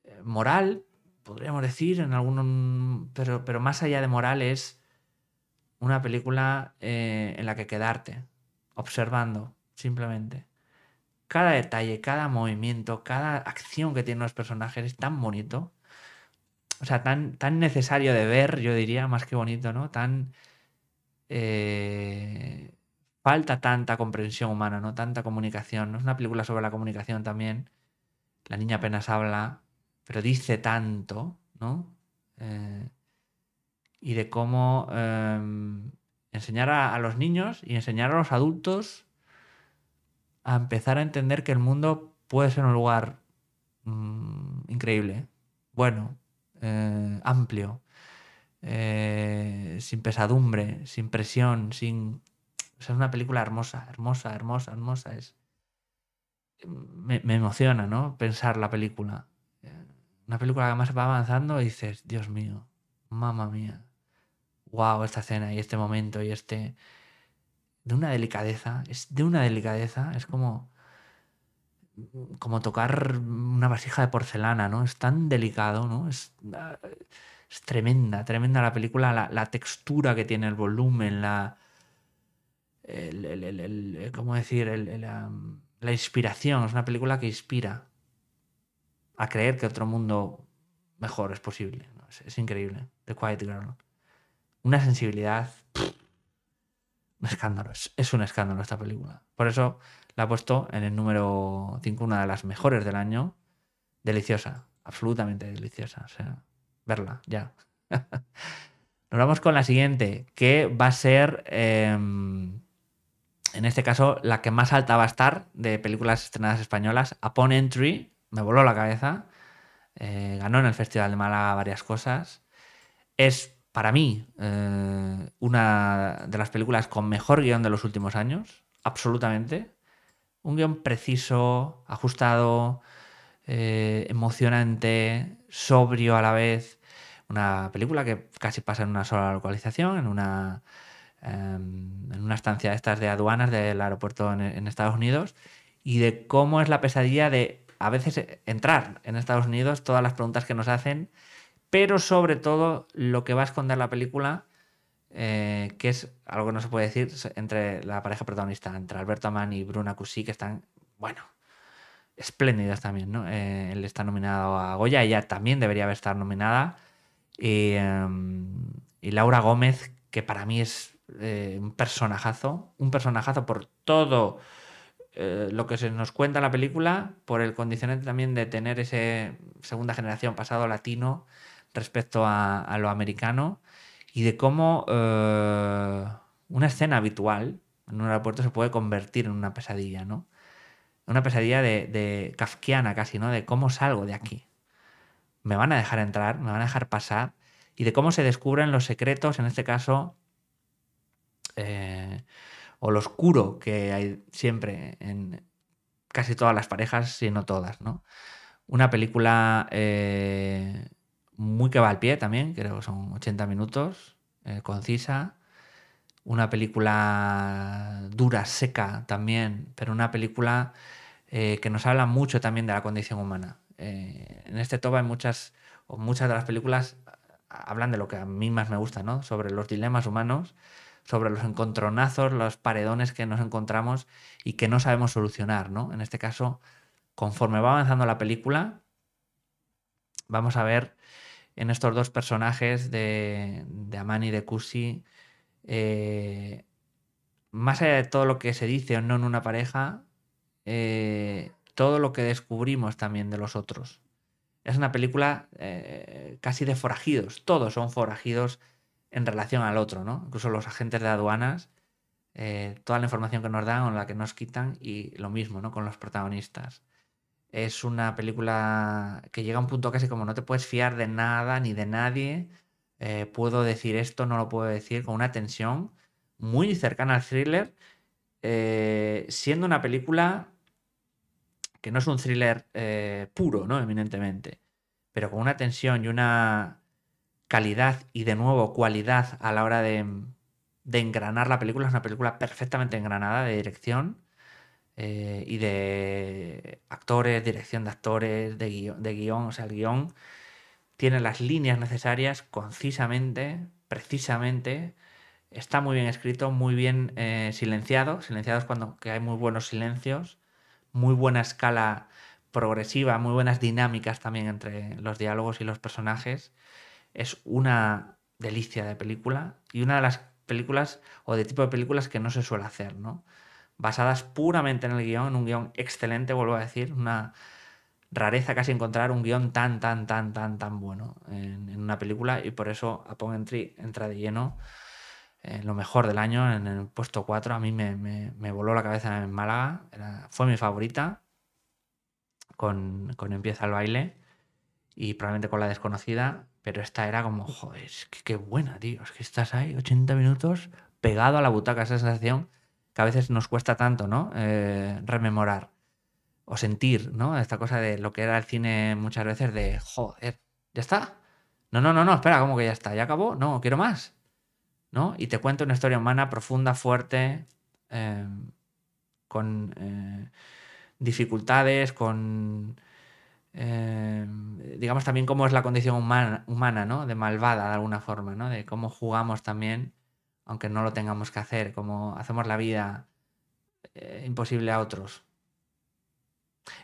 eh, moral, podríamos decir, en algún, pero, pero más allá de moral es una película eh, en la que quedarte, observando, simplemente. Cada detalle, cada movimiento, cada acción que tienen los personajes es tan bonito. O sea, tan, tan necesario de ver, yo diría, más que bonito, ¿no? Tan. Eh, falta tanta comprensión humana, ¿no? Tanta comunicación. es una película sobre la comunicación también. La niña apenas habla, pero dice tanto, ¿no? Eh, y de cómo em, enseñar a, los niños y enseñar a los adultos a empezar a entender que el mundo puede ser un lugar mm, increíble, bueno, eh, amplio, eh, sin pesadumbre, sin presión, sin es una película hermosa, hermosa, hermosa, hermosa. Es... Mm, me, emociona, ¿no? Pensar la película. Eh, una película que además va avanzando y dices, Dios mío, mamá mía, wow, esta escena y este momento y este... De una delicadeza, es de una delicadeza, es como mm, como tocar una vasija de porcelana, ¿no? Es tan delicado, ¿no? Es, ah, es tremenda, tremenda la película, la, textura que tiene, el volumen, la, el, el, eh, ¿cómo decir? la inspiración, es una película que inspira a creer que otro mundo mejor es posible. Es, increíble. The Quiet Girl. Una sensibilidad. un escándalo. Es, un escándalo esta película. Por eso la he puesto en el número 5, una de las mejores del año. Deliciosa. Absolutamente deliciosa. O sea, verla, ya. *laughs* Nos vamos con la siguiente, que va a ser. Em, en este caso, la que más alta va a estar de películas estrenadas españolas, Upon Entry, me voló la cabeza. Eh, ganó en el Festival de Málaga varias cosas. Es, para mí, eh, una de las películas con mejor guión de los últimos años, absolutamente. Un guión preciso, ajustado, eh, emocionante, sobrio a la vez. Una película que casi pasa en una sola localización, en una Em, en una estancia de estas de aduanas del aeropuerto en, Estados Unidos y de cómo es la pesadilla de a veces entrar en Estados Unidos, todas las preguntas que nos hacen, pero sobre todo lo que va a esconder la película, eh, que es algo que no se puede decir entre la pareja protagonista, entre Alberto Amán y Bruna Cusí, que están, bueno, espléndidas también, ¿no? Eh, él está nominado a Goya, ella también debería haber estado nominada, y em, Laura Gómez, que para mí es eh, un personajazo, un personajazo por todo eh, lo que se nos cuenta en la película, por el condicionante también de tener ese segunda generación pasado latino respecto a, lo americano y de cómo eh, una escena habitual en un aeropuerto se puede convertir en una pesadilla, ¿no? Una pesadilla de, de kafkiana casi, ¿no? De cómo salgo de aquí. Me van a dejar entrar, me van a dejar pasar y de cómo se descubren los secretos, en este caso, eh, o lo oscuro que hay siempre en casi todas las parejas, si no todas, ¿no? Una película eh, muy que va al pie también, creo que son 80 minutos, eh, concisa. Una película dura, seca también, pero una película que nos habla mucho también de la condición humana. en este toba hay muchas, muchas de las películas hablan de lo que a mí más me gusta, ¿no? Sobre los dilemas humanos sobre los encontronazos, los paredones que nos encontramos y que no sabemos solucionar, ¿no? En este caso, conforme va avanzando la película, vamos a ver en estos dos personajes de, de Amani y de Kusi, eh, más allá de todo lo que se dice o no en una pareja, eh, todo lo que descubrimos también de los otros. Es una película eh, casi de forajidos, todos son forajidos en relación al otro, ¿no? Incluso los agentes de aduanas, eh, toda la información que nos dan o la que nos quitan y lo mismo, ¿no? Con los protagonistas. Es una película que llega a un punto casi como no te puedes fiar de nada ni de nadie. Eh, puedo decir esto, no lo puedo decir, con una tensión muy cercana al thriller, eh, siendo una película que no es un thriller puro, ¿no? Eminentemente, pero con una tensión y una calidad y de nuevo cualidad a la hora de, engranar la película. Es una película perfectamente engranada de dirección eh, y de actores, dirección de actores, de guión, O sea, el guión tiene las líneas necesarias concisamente, precisamente. Está muy bien escrito, muy bien eh, silenciado. Silenciados cuando hay muy buenos silencios, muy buena escala progresiva, muy buenas dinámicas también entre los diálogos y los personajes es una delicia de película y una de las películas o de tipo de películas que no se suele hacer, ¿no? Basadas puramente en el guión, un guión excelente, vuelvo a decir, una rareza casi encontrar un guión tan, tan, tan, tan, tan bueno en, una película y por eso Upon Entry entra de lleno lo mejor del año, en el puesto 4, a mí me, voló la cabeza en Málaga, fue mi favorita, con, con Empieza el baile y probablemente con La desconocida, pero esta era como, joder, qué buena, tío. Es que estás ahí 80 minutos pegado a la butaca, esa sensación que a veces nos cuesta tanto, ¿no? Eh, rememorar o sentir, ¿no? Esta cosa de lo que era el cine muchas veces de, joder, ¿ya está? No, no, no, no, espera, ¿cómo que ya está? ¿Ya acabó? No, quiero más. ¿No? Y te cuento una historia humana profunda, fuerte, eh, con eh, dificultades, con eh, digamos también cómo es la condición humana, ¿no? De malvada de alguna forma, De cómo jugamos también, aunque no lo tengamos que hacer, cómo hacemos la vida eh, imposible a otros.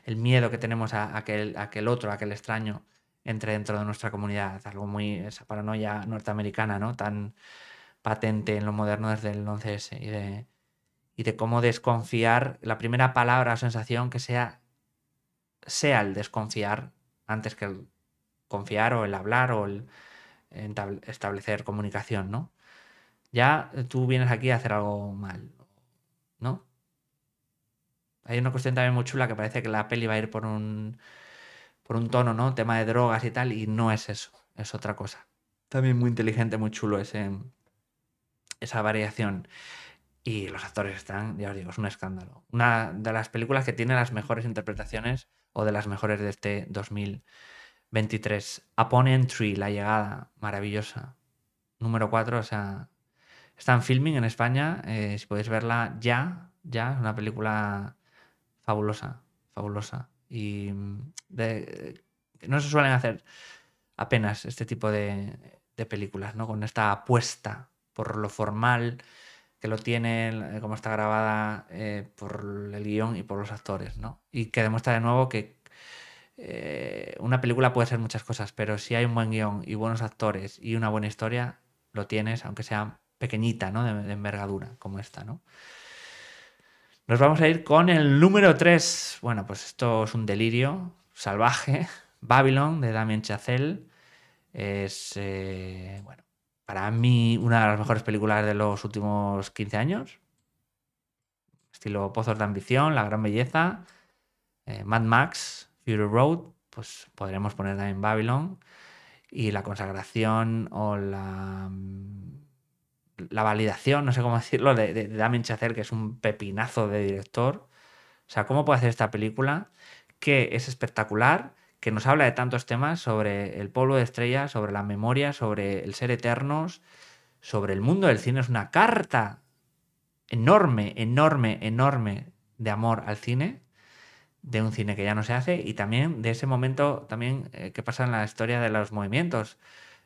El miedo que tenemos a, que el, otro, a que el extraño entre dentro de nuestra comunidad, algo muy, esa paranoia norteamericana, ¿no? Tan patente en lo moderno desde el 11S y de, y de cómo desconfiar la primera palabra o sensación que sea sea el desconfiar antes que el confiar o el hablar o el establecer comunicación, ¿no? Ya tú vienes aquí a hacer algo mal, ¿no? Hay una cuestión también muy chula que parece que la peli va a ir por un, por un tono, ¿no? Tema de drogas y tal, y no es eso, es otra cosa. También muy inteligente, muy chulo ese, esa variación. Y los actores están, ya os digo, es un escándalo. Una de las películas que tiene las mejores interpretaciones o de las mejores de este 2023. Upon Entry, la llegada, maravillosa. Número 4, o sea, está filming en España, eh, si podéis verla ya, ya, es una película fabulosa, fabulosa. Y mm, eh, no se suelen hacer apenas este tipo de, de películas, ¿no? Con esta apuesta por lo formal, que lo tiene, eh, como está grabada eh, por el guión y por los actores, ¿no? Y que demuestra de nuevo que eh, una película puede ser muchas cosas, pero si hay un buen guión y buenos actores y una buena historia, lo tienes, aunque sea pequeñita, ¿no? De, envergadura, como esta, ¿no? Nos vamos a ir con el número 3. Bueno, pues esto es un delirio salvaje. *laughs* Babylon, de Damien Chazelle. Es, bueno, para mí una de las mejores películas de los últimos 15 años. Estilo Pozos de Ambición, La Gran Belleza, eh, Mad Max, Fury Road, pues podremos ponerla en Babylon y la consagración o la, la validación, no sé cómo *laughs* decirlo, de, de Damien Chazelle, que es un pepinazo de director. O sea, ¿cómo puede hacer esta película que es espectacular? que nos habla de tantos temas sobre el polvo de estrellas, sobre la memoria, sobre el ser eternos, sobre el mundo del cine. Es una carta enorme, enorme, enorme de amor al cine, de un cine que ya no se hace y también de ese momento también eh, que pasa en la historia de los movimientos,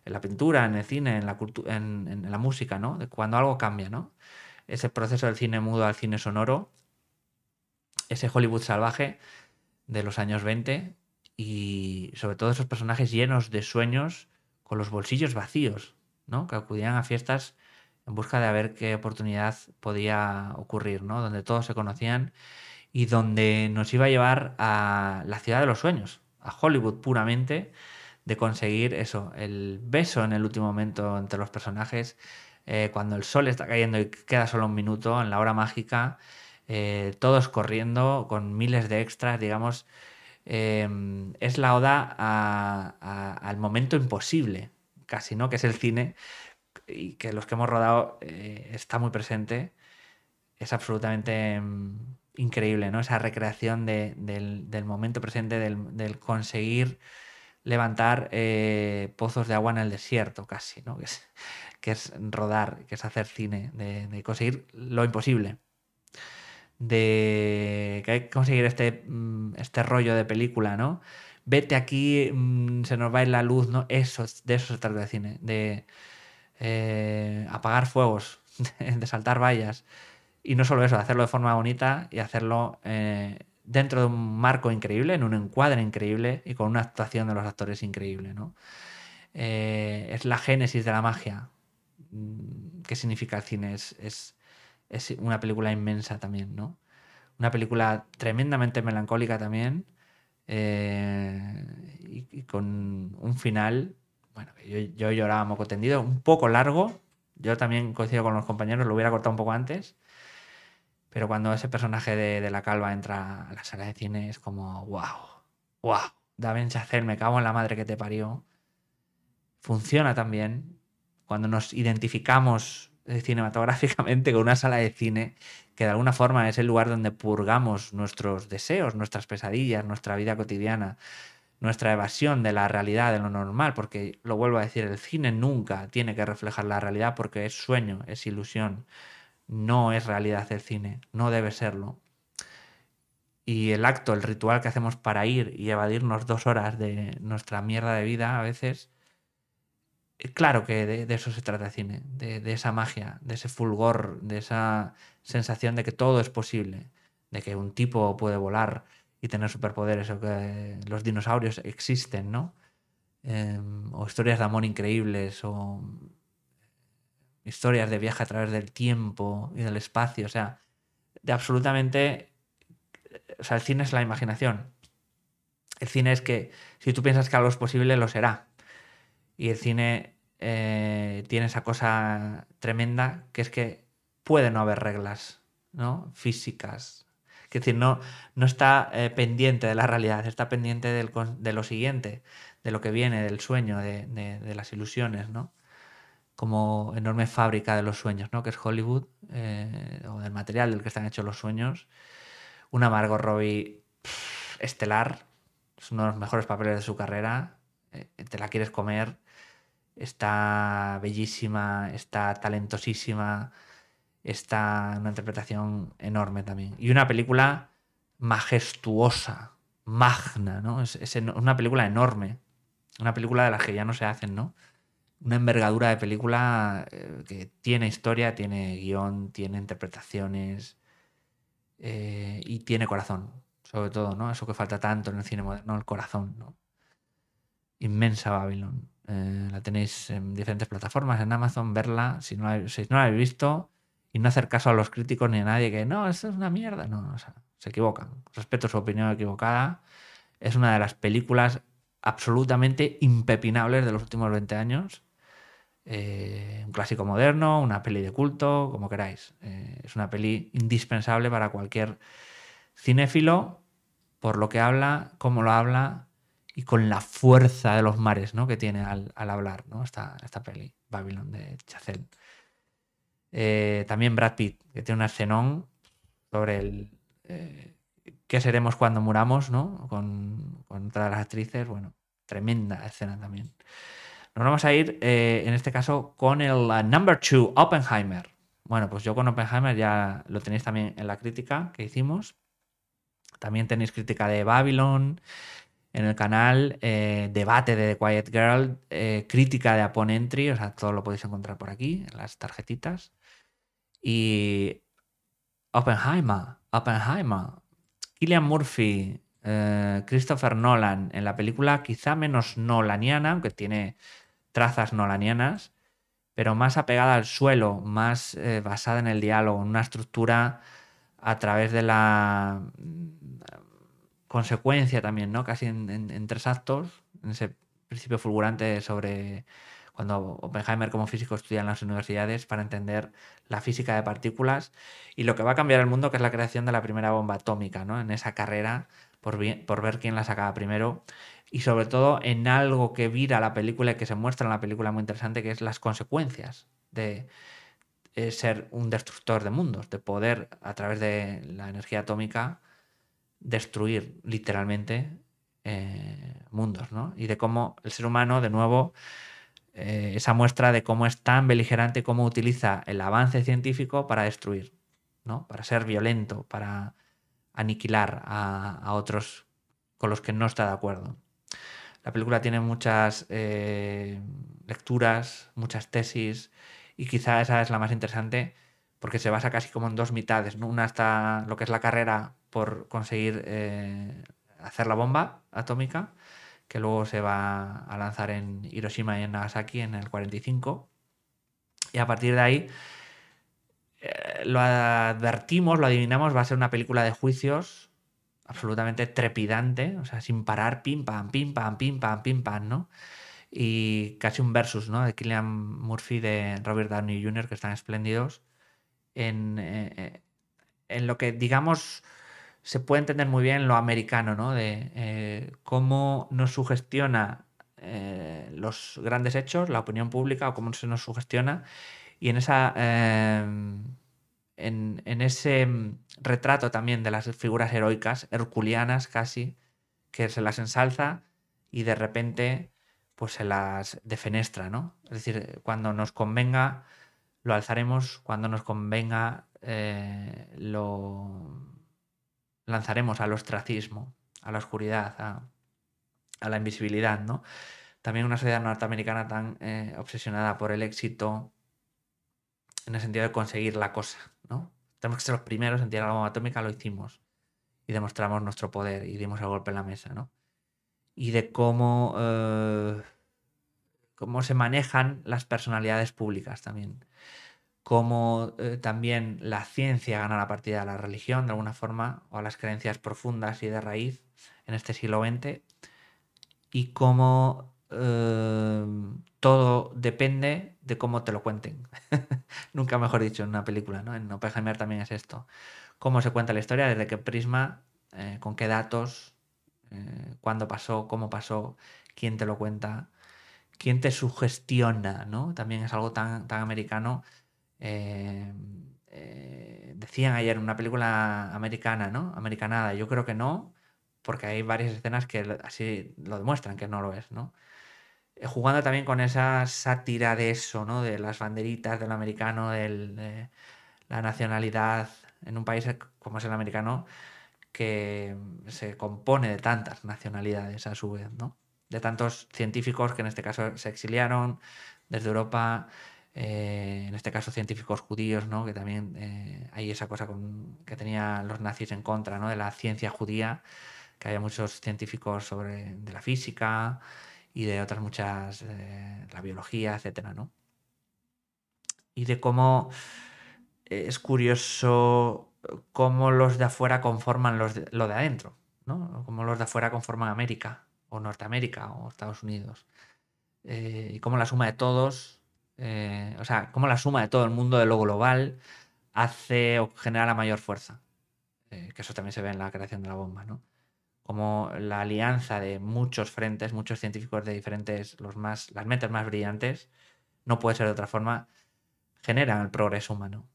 en la pintura, en el cine, en la, en, en la música, ¿no? De cuando algo cambia, ¿no? Ese proceso del cine mudo al cine sonoro, ese Hollywood salvaje de los años 20 y sobre todo esos personajes llenos de sueños con los bolsillos vacíos, ¿no? Que acudían a fiestas en busca de a ver qué oportunidad podía ocurrir, ¿no? Donde todos se conocían y donde nos iba a llevar a la ciudad de los sueños, a Hollywood puramente, de conseguir eso, el beso en el último momento entre los personajes, eh, cuando el sol está cayendo y queda solo un minuto, en la hora mágica, eh, todos corriendo con miles de extras, digamos, Em, es la oda al momento imposible, casi, ¿no? Que es el cine y que los que hemos rodado eh, está muy presente. Es absolutamente em, increíble, ¿no? Esa recreación del, momento presente, del, conseguir levantar eh, pozos de agua en el desierto, casi, ¿no? Que es, que es rodar, que es hacer cine, de conseguir lo imposible de que hay que conseguir este, mm, este rollo de película, ¿no? Vete aquí, mm, se nos va en la luz, ¿no? Eso, de eso se trata el cine, de eh, apagar fuegos, *laughs* de saltar vallas. Y no solo eso, de hacerlo de forma bonita y hacerlo eh, dentro de un marco increíble, en un encuadre increíble y con una actuación de los actores increíble, ¿no? Eh, es la génesis de la magia. Mm, ¿Qué significa el cine? es es una película inmensa también, ¿no? Una película tremendamente melancólica también eh, y, con un final, bueno, yo, lloraba moco tendido, un poco largo, yo también coincido con los compañeros, lo hubiera cortado un poco antes, pero cuando ese personaje de, la calva entra a la sala de cine es como, wow, wow, David chacer, me cago en la madre que te parió. Funciona también cuando nos identificamos cinematográficamente con una sala de cine que de alguna forma es el lugar donde purgamos nuestros deseos, nuestras pesadillas, nuestra vida cotidiana, nuestra evasión de la realidad, de lo normal, porque lo vuelvo a decir, el cine nunca tiene que reflejar la realidad porque es sueño, es ilusión, no es realidad el cine, no debe serlo. Y el acto, el ritual que hacemos para ir y evadirnos dos horas de nuestra mierda de vida a veces, eh, claro que de, eso se trata el cine, de, esa magia, de ese fulgor, de esa sensación de que todo es posible, de que un tipo puede volar y tener superpoderes, o que los dinosaurios existen, ¿no? Em, o historias de amor increíbles, o eh, historias de viaje a través del tiempo y del espacio, o sea, de absolutamente... Eh, o sea, el cine es la imaginación. El cine es que si tú piensas que algo es posible, lo será y el cine eh, tiene esa cosa tremenda que es que puede no haber reglas ¿no? físicas. Es decir, no, no está eh, pendiente de la realidad, está pendiente de lo siguiente, de lo que viene, del sueño, de, las ilusiones, ¿no? Como enorme fábrica de los sueños, ¿no? Que es Hollywood, eh, o del material del que están hechos los sueños. Un amargo Robbie estelar, es uno de los mejores papeles de su carrera, te la quieres comer está bellísima, está talentosísima, está una interpretación enorme también. Y una película majestuosa, magna, ¿no? Es, una película enorme, una película de las que ya no se hacen, ¿no? Una envergadura de película eh, que tiene historia, tiene guión, tiene interpretaciones eh, y tiene corazón, sobre todo, ¿no? Eso que falta tanto en el cine moderno, el corazón, ¿no? Inmensa Babilonia eh, la tenéis en diferentes plataformas, en Amazon, verla si no, la, no, habéis visto y no hacer caso a los críticos ni a nadie que no, eso es una mierda. No, o sea, se equivocan. Respeto su opinión equivocada. Es una de las películas absolutamente impepinables de los últimos 20 años. Eh, un clásico moderno, una peli de culto, como queráis. Eh, es una peli indispensable para cualquier cinéfilo por lo que habla, cómo lo habla y con la fuerza de los mares que tiene al, hablar ¿no? esta, esta peli, Babylon de Chazelle. Eh, también Brad Pitt, que tiene una escenón sobre el eh, qué seremos cuando muramos, ¿no? Con, con las actrices, bueno, tremenda escena también. Nos vamos a ir, eh, en este caso, con el uh, number two, Oppenheimer. Bueno, pues yo con Oppenheimer ya lo tenéis también en la crítica que hicimos. También tenéis crítica de Babylon, en el canal, eh, debate de The Quiet Girl, eh, crítica de Upon Entry, o sea, todo lo podéis encontrar por aquí, en las tarjetitas. Y Oppenheimer, Oppenheimer, Killian Murphy, eh, Christopher Nolan, en la película quizá menos nolaniana, aunque tiene trazas nolanianas, pero más apegada al suelo, más basada en el diálogo, en una estructura a través de la consecuencia también, ¿no? Casi en, tres actos, en ese principio fulgurante sobre cuando Oppenheimer como físico estudia en las universidades para entender la física de partículas y lo que va a cambiar el mundo, que es la creación de la primera bomba atómica, ¿no? En esa carrera por, por ver quién la sacaba primero y sobre todo en algo que vira la película y que se muestra en la película muy interesante, que es las consecuencias de eh, ser un destructor de mundos, de poder a través de la energía atómica destruir literalmente eh, mundos, ¿no? Y de cómo el ser humano, de nuevo, eh, esa muestra de cómo es tan beligerante, cómo utiliza el avance científico para destruir, ¿no? Para ser violento, para aniquilar a, otros con los que no está de acuerdo. La película tiene muchas eh, lecturas, muchas tesis, y quizá esa es la más interesante porque se basa casi como en dos mitades, ¿no? Una está lo que es la carrera por conseguir eh, hacer la bomba atómica que luego se va a lanzar en Hiroshima y en Nagasaki en el 45. Y a partir de ahí eh, lo advertimos, lo adivinamos, va a ser una película de juicios absolutamente trepidante, o sea, sin parar, pim, pam, pim, pam, pim, pam, pim, pam, ¿no? Y casi un versus, ¿no? De Killian Murphy, de Robert Downey Jr., que están espléndidos, en, eh, en lo que, digamos, se puede entender muy bien lo americano, ¿no? De eh, cómo nos sugestiona eh, los grandes hechos, la opinión pública, o cómo se nos sugestiona. Y en esa. Eh, en, ese retrato también de las figuras heroicas, herculianas casi, que se las ensalza y de repente pues se las defenestra, ¿no? Es decir, cuando nos convenga lo alzaremos, cuando nos convenga lo lanzaremos al ostracismo, a la oscuridad, a, la invisibilidad, ¿no? También una sociedad norteamericana tan eh, obsesionada por el éxito en el sentido de conseguir la cosa, ¿no? Tenemos que ser los primeros en tirar la bomba atómica, lo hicimos y demostramos nuestro poder y dimos el golpe en la mesa, ¿no? Y de cómo, eh, cómo se manejan las personalidades públicas también cómo eh, también la ciencia gana la partida a la religión de alguna forma, o a las creencias profundas y de raíz en este siglo XX, y cómo eh, todo depende de cómo te lo cuenten. *laughs* Nunca mejor dicho en una película, ¿no? En Oppenheimer también es esto. Cómo se cuenta la historia, desde qué prisma, eh, con qué datos, cuándo pasó, cómo pasó, quién te lo cuenta, quién te sugestiona, ¿no? También es algo tan, tan americano eh, eh, decían ayer una película americana, ¿no? Americanada. Yo creo que no, porque hay varias escenas que así lo demuestran que no lo es, ¿no? Eh, jugando también con esa sátira de eso, ¿no? De las banderitas del americano, del, de la nacionalidad en un país como es el americano, que se compone de tantas nacionalidades a su vez, ¿no? De tantos científicos que en este caso se exiliaron desde Europa, eh, en este caso científicos judíos, ¿no? que también eh, hay esa cosa que tenían los nazis en contra de la ciencia judía, que había muchos científicos sobre, de la física y de otras muchas, eh, la biología, etc. Y de cómo es curioso cómo los de afuera conforman los lo de adentro, ¿no? cómo los de afuera conforman América o Norteamérica o Estados Unidos. y cómo la suma de todos eh, o sea, como la suma de todo el mundo de lo global hace o genera la mayor fuerza. Eh, que eso también se ve en la creación de la bomba, ¿no? Como la alianza de muchos frentes, muchos científicos de diferentes, los más, las metas más brillantes, no puede ser de otra forma, generan el progreso humano.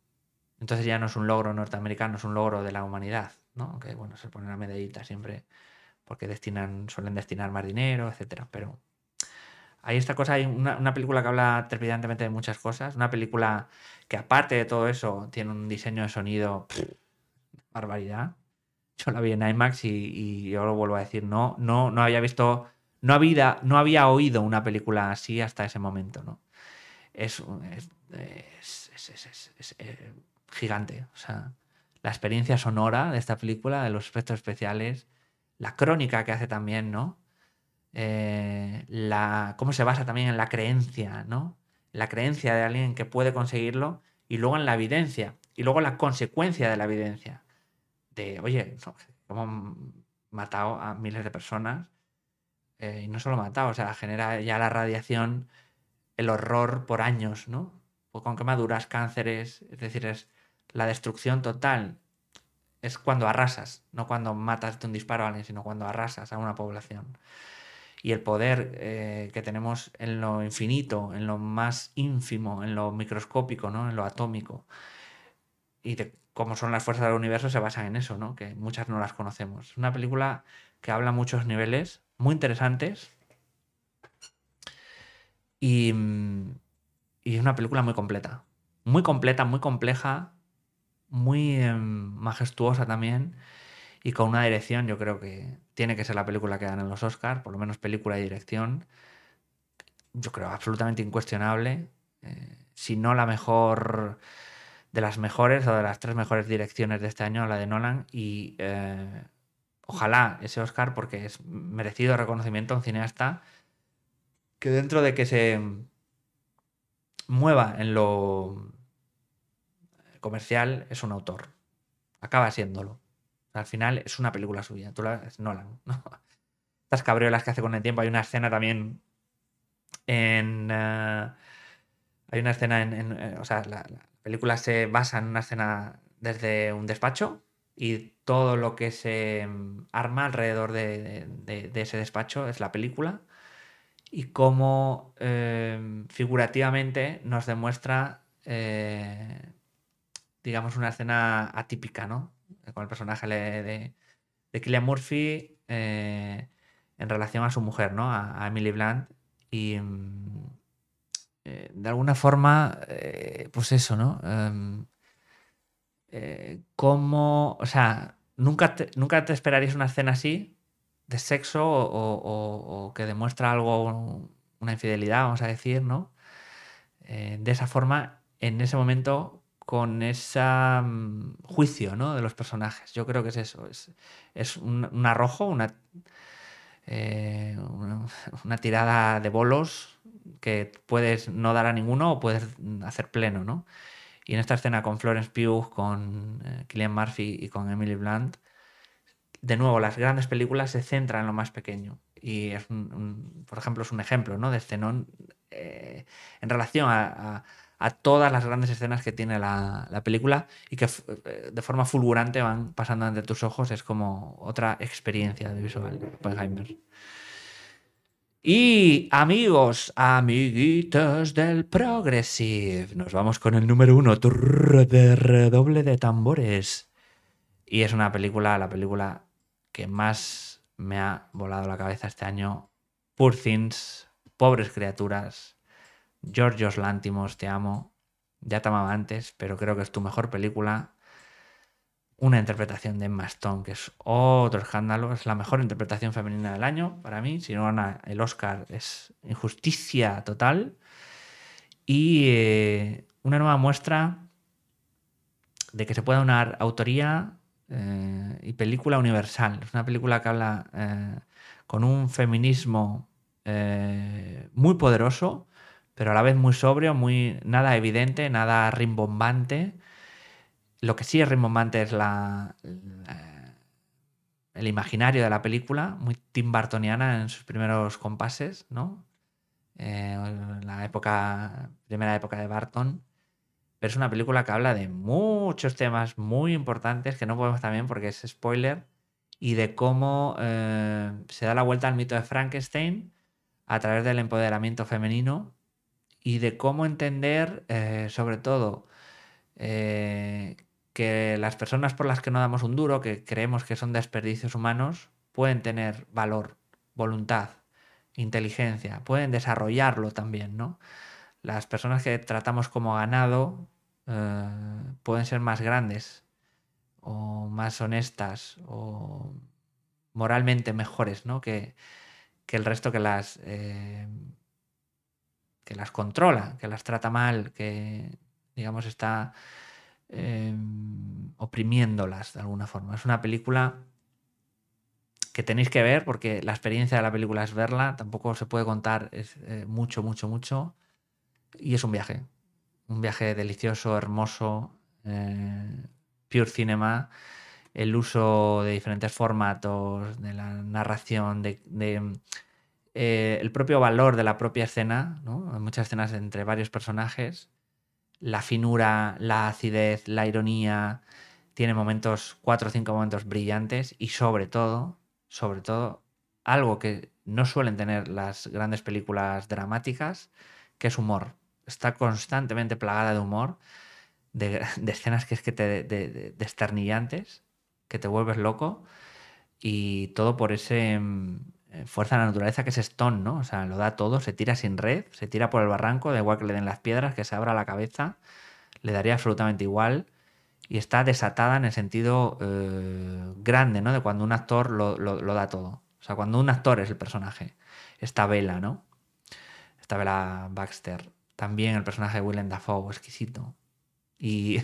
Entonces ya no es un logro norteamericano, es un logro de la humanidad, ¿no? Que bueno, se pone la medallita siempre porque destinan, suelen destinar más dinero, etcétera. Pero hay esta cosa, hay una, película que habla trepidantemente de muchas cosas, una película que aparte de todo eso tiene un diseño de sonido barbaridad. Yo la vi en IMAX y, yo lo vuelvo a decir, no, no, no había visto, no había, no había oído una película así hasta ese momento, ¿no? Es, es, es eh, gigante, o sea, la experiencia sonora de esta película, de los efectos especiales, la crónica que hace también, ¿no? Eh, la, cómo se basa también en la creencia, ¿no? La creencia de alguien que puede conseguirlo y luego en la evidencia y luego la consecuencia de la evidencia. De, oye, hemos matado a miles de personas eh, y no solo matado, o sea, genera ya la radiación, el horror por años, ¿no? Pues con quemaduras, cánceres, es decir, es la destrucción total. Es cuando arrasas, no cuando matas de un disparo a alguien, sino cuando arrasas a una población y el poder eh, que tenemos en lo infinito, en lo más ínfimo, en lo microscópico, ¿no? en lo atómico. Y de cómo son las fuerzas del universo se basan en eso, ¿no? que muchas no las conocemos. Es una película que habla muchos niveles, muy interesantes. Y, mm, y es una película muy completa. Muy completa, muy compleja, muy em, majestuosa también y con una dirección yo creo que tiene que ser la película que dan en los Oscars, por lo menos película y dirección, yo creo absolutamente incuestionable, eh, si no la mejor de las mejores o de las tres mejores direcciones de este año, la de Nolan, y eh, ojalá ese Oscar porque es merecido reconocimiento a un cineasta que dentro de que se mueva en lo comercial es un autor, acaba siéndolo. Al final es una película suya. *laughs* no Estas cabriolas que hace con el tiempo. Hay una escena también en. Eh, hay una escena en. Eh, o sea, la, película se basa en una escena desde un despacho y todo lo que se mm, arma alrededor de, ese despacho es la película y como em, figurativamente nos demuestra, eh, digamos, una escena atípica, ¿no? con el personaje de, de, Killian Murphy eh, en relación a su mujer, ¿no? A, Emily Blunt. Y mm, eh, de alguna forma, eh, pues eso, ¿no? Em, ¿Cómo, o sea, nunca te, nunca te esperarías una escena así de sexo o, o que demuestra algo, una infidelidad, vamos a decir, ¿no? de esa forma, en ese momento, con ese mm, juicio ¿no? de los personajes. Yo creo que es eso. Es, un, arrojo, eh, una, una, tirada de bolos que puedes no dar a ninguno o puedes hacer pleno. ¿no? Y en esta escena con Florence Pugh, con Kylian eh, Murphy y con Emily Blunt, de nuevo, las grandes películas se centran en lo más pequeño. Y, es por ejemplo, es un ejemplo ¿no? de cenón eh, en relación a a todas las grandes escenas que tiene la, película y que eh, de forma fulgurante van pasando ante tus ojos. Es como otra experiencia de visual, Y amigos, amiguitos del Progressive, nos vamos con el número uno, de redoble de tambores. Y es una película, la película que más me ha volado la cabeza este año. Poor Things, Pobres Criaturas, Georgios Lántimos, te amo. Ya te amaba antes, pero creo que es tu mejor película. Una interpretación de Emma Stone, que es otro escándalo. Es la mejor interpretación femenina del año para mí. Si no gana el Oscar, es injusticia total. Y eh, una nueva muestra de que se puede unar autoría eh, y película universal. Es una película que habla eh, con un feminismo muy poderoso pero a la vez muy sobrio, muy nada evidente, nada rimbombante. Lo que sí es rimbombante es la, el imaginario de la película, muy Tim Burtoniana en sus primeros compases, ¿no? Eh, la época, primera época de Barton. Pero es una película que habla de muchos temas muy importantes que no podemos también porque es spoiler y de cómo eh, se da la vuelta al mito de Frankenstein a través del empoderamiento femenino y de cómo entender, eh, sobre todo, eh, que las personas por las que no damos un duro, que creemos que son desperdicios humanos, pueden tener valor, voluntad, inteligencia, pueden desarrollarlo también, ¿no? Las personas que tratamos como ganado eh, pueden ser más grandes o más honestas o moralmente mejores, ¿no? Que, el resto que las que las controla, que las trata mal, que, digamos, está em, oprimiéndolas de alguna forma. Es una película que tenéis que ver porque la experiencia de la película es verla, tampoco se puede contar es, eh, mucho, mucho, mucho. Y es un viaje, un viaje delicioso, hermoso, eh, pure cinema, el uso de diferentes formatos, de la narración, de eh, el propio valor de la propia escena, ¿no? Hay muchas escenas entre varios personajes, la finura, la acidez, la ironía, tiene momentos, cuatro o cinco momentos brillantes y sobre todo, sobre todo, algo que no suelen tener las grandes películas dramáticas, que es humor. Está constantemente plagada de humor, de, escenas que es que te desternillantes, de, que te vuelves loco, y todo por ese mm, eh, fuerza de la naturaleza que es Stone, ¿no? O sea, lo da todo, se tira sin red, se tira por el barranco, da igual que le den las piedras, que se abra la cabeza, le daría absolutamente igual. Y está desatada en el sentido eh, grande, ¿no? De cuando un actor lo, da todo. O sea, cuando un actor es el personaje. Esta vela, ¿no? Esta vela Baxter. También el personaje de Willem Dafoe, exquisito. Y,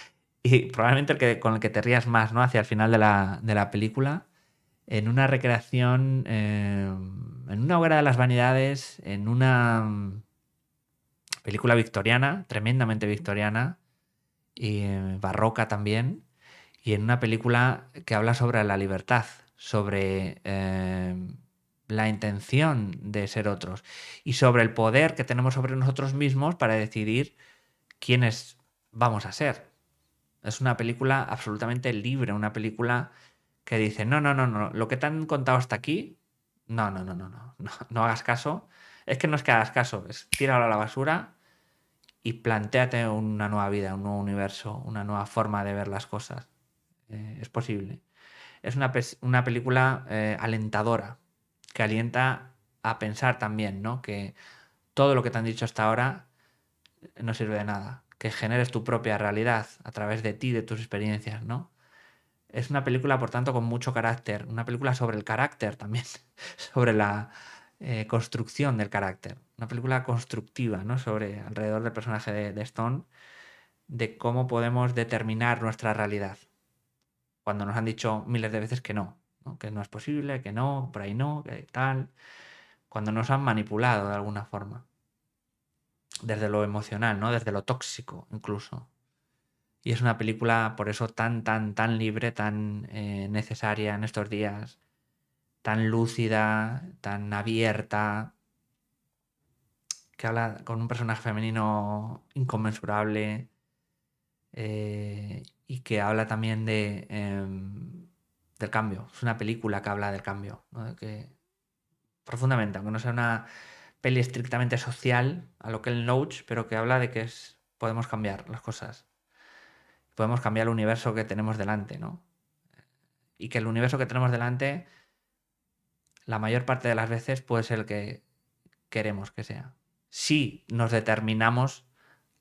*laughs* y probablemente el que, con el que te rías más, ¿no? Hacia el final de la película en una recreación, em, en una obra de las vanidades, en una em, película victoriana, tremendamente victoriana, y em, barroca también, y en una película que habla sobre la libertad, sobre la intención de ser otros y sobre el poder que tenemos sobre nosotros mismos para decidir quiénes vamos a ser. Es una película absolutamente libre, una película que dice, no, no, no, no, lo que te han contado hasta aquí, no, no, no, no, no, no, hagas caso. Es que no es que hagas caso, es tíralo a la basura y planteate una nueva vida, un nuevo universo, una nueva forma de ver las cosas. Eh, es posible. Es una, película eh, alentadora, que alienta a pensar también, ¿no? Que todo lo que te han dicho hasta ahora eh, no sirve de nada. Que generes tu propia realidad a través de ti, de tus experiencias, ¿no? Es una película, por tanto, con mucho carácter, una película sobre el carácter también, *laughs* sobre la eh, construcción del carácter, una película constructiva, ¿no? Sobre alrededor del personaje de, Stone, de cómo podemos determinar nuestra realidad, cuando nos han dicho miles de veces que no, ¿no? que no es posible, que no, por ahí no, que tal, cuando nos han manipulado de alguna forma, desde lo emocional, ¿no? Desde lo tóxico incluso. Y es una película, por eso, tan, tan, tan libre, tan eh, necesaria en estos días, tan lúcida, tan abierta, que habla con un personaje femenino inconmensurable eh, y que habla también de, em, del cambio. Es una película que habla del cambio, que, profundamente, aunque no sea una peli estrictamente social a lo que el Notch, pero que habla de que es, podemos cambiar las cosas podemos cambiar el universo que tenemos delante, ¿no? Y que el universo que tenemos delante, la mayor parte de las veces, puede ser el que queremos que sea. Si nos determinamos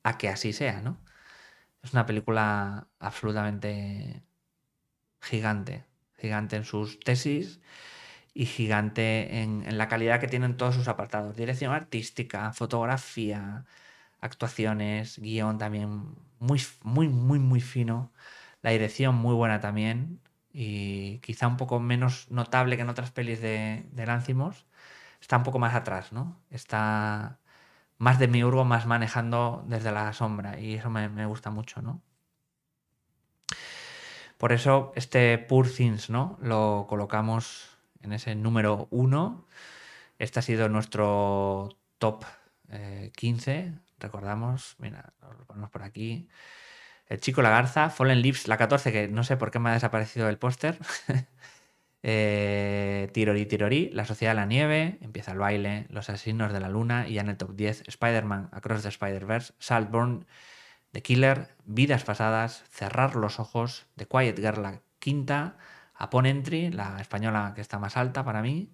a que así sea, ¿no? Es una película absolutamente gigante, gigante en sus tesis y gigante en, en la calidad que tienen todos sus apartados. Dirección artística, fotografía, actuaciones, guión también muy, muy, muy, muy fino, la dirección muy buena también y quizá un poco menos notable que en otras pelis de, de está un poco más atrás, ¿no? Está más de mi miurgo, más manejando desde la sombra y eso me, gusta mucho, ¿no? Por eso este pur Things, ¿no? Lo colocamos en ese número uno. Este ha sido nuestro top 15 eh, recordamos, mira, lo ponemos por aquí. El Chico La Garza, Fallen Lips, la 14, que no sé por qué me ha desaparecido el póster. *laughs* eh, tirori Tirori, La Sociedad de la Nieve, Empieza el Baile, Los Asesinos de la Luna, y ya en el top 10, Spider-Man, Across the Spider-Verse, Saltborn, The Killer, Vidas Pasadas, Cerrar los Ojos, The Quiet Girl, la quinta, Upon Entry, la española que está más alta para mí,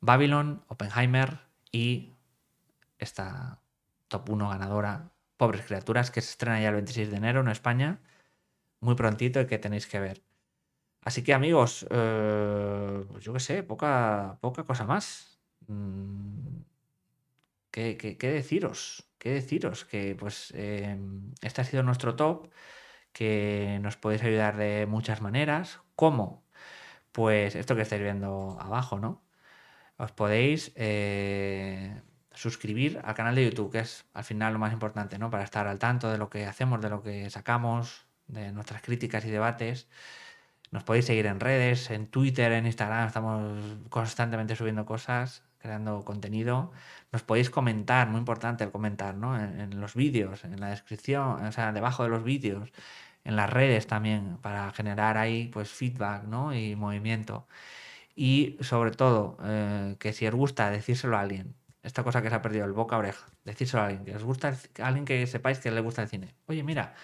Babylon, Oppenheimer y esta top 1 ganadora, Pobres Criaturas, que se estrena ya el 26 de enero en España, muy prontito y que tenéis que ver. Así que amigos, eh, pues yo qué sé, poca, poca cosa más. Mm, ¿Qué, deciros? ¿Qué deciros? Que pues em, este ha sido nuestro top, que nos podéis ayudar de muchas maneras. ¿Cómo? Pues esto que estáis viendo abajo, ¿no? Os podéis... Eh, suscribir al canal de YouTube, que es al final lo más importante, ¿no? Para estar al tanto de lo que hacemos, de lo que sacamos, de nuestras críticas y debates. Nos podéis seguir en redes, en Twitter, en Instagram, estamos constantemente subiendo cosas, creando contenido. Nos podéis comentar, muy importante el comentar, ¿no? En, los vídeos, en la descripción, o sea, debajo de los vídeos, en las redes también, para generar ahí pues feedback, ¿no? Y movimiento. Y sobre todo, eh, que si os gusta, decírselo a alguien esta cosa que se ha perdido, el boca a oreja. Decírselo a alguien que os gusta, alguien que sepáis que le gusta el cine. Oye, mira,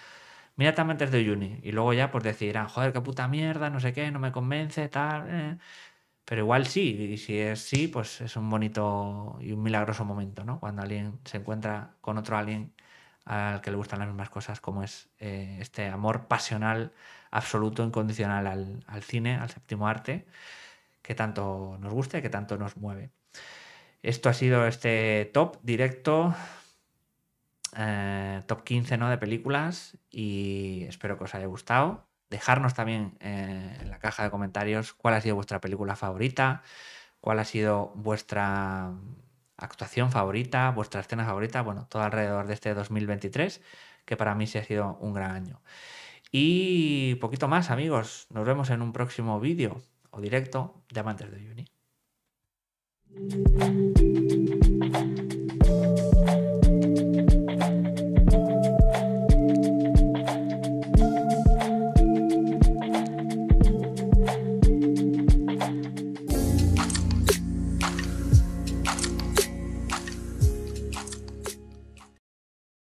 mira también desde Uyuni. Y luego ya pues decirán, joder, qué puta mierda, no sé qué, no me convence, tal. Eh". Pero igual sí, y si es sí, pues es un bonito y un milagroso momento, ¿no? Cuando alguien se encuentra con otro alguien al que le gustan las mismas cosas, como es eh, este amor pasional, absoluto, incondicional al, al cine, al séptimo arte, que tanto nos gusta y que tanto nos mueve. Esto ha sido este top directo, eh, top 15 ¿no? de películas y espero que os haya gustado. Dejarnos también eh, en la caja de comentarios cuál ha sido vuestra película favorita, cuál ha sido vuestra actuación favorita, vuestra escena favorita, bueno, todo alrededor de este 2023, que para mí sí ha sido un gran año. Y poquito más, amigos. Nos vemos en un próximo vídeo o directo de Amantes de Juni. Thank you.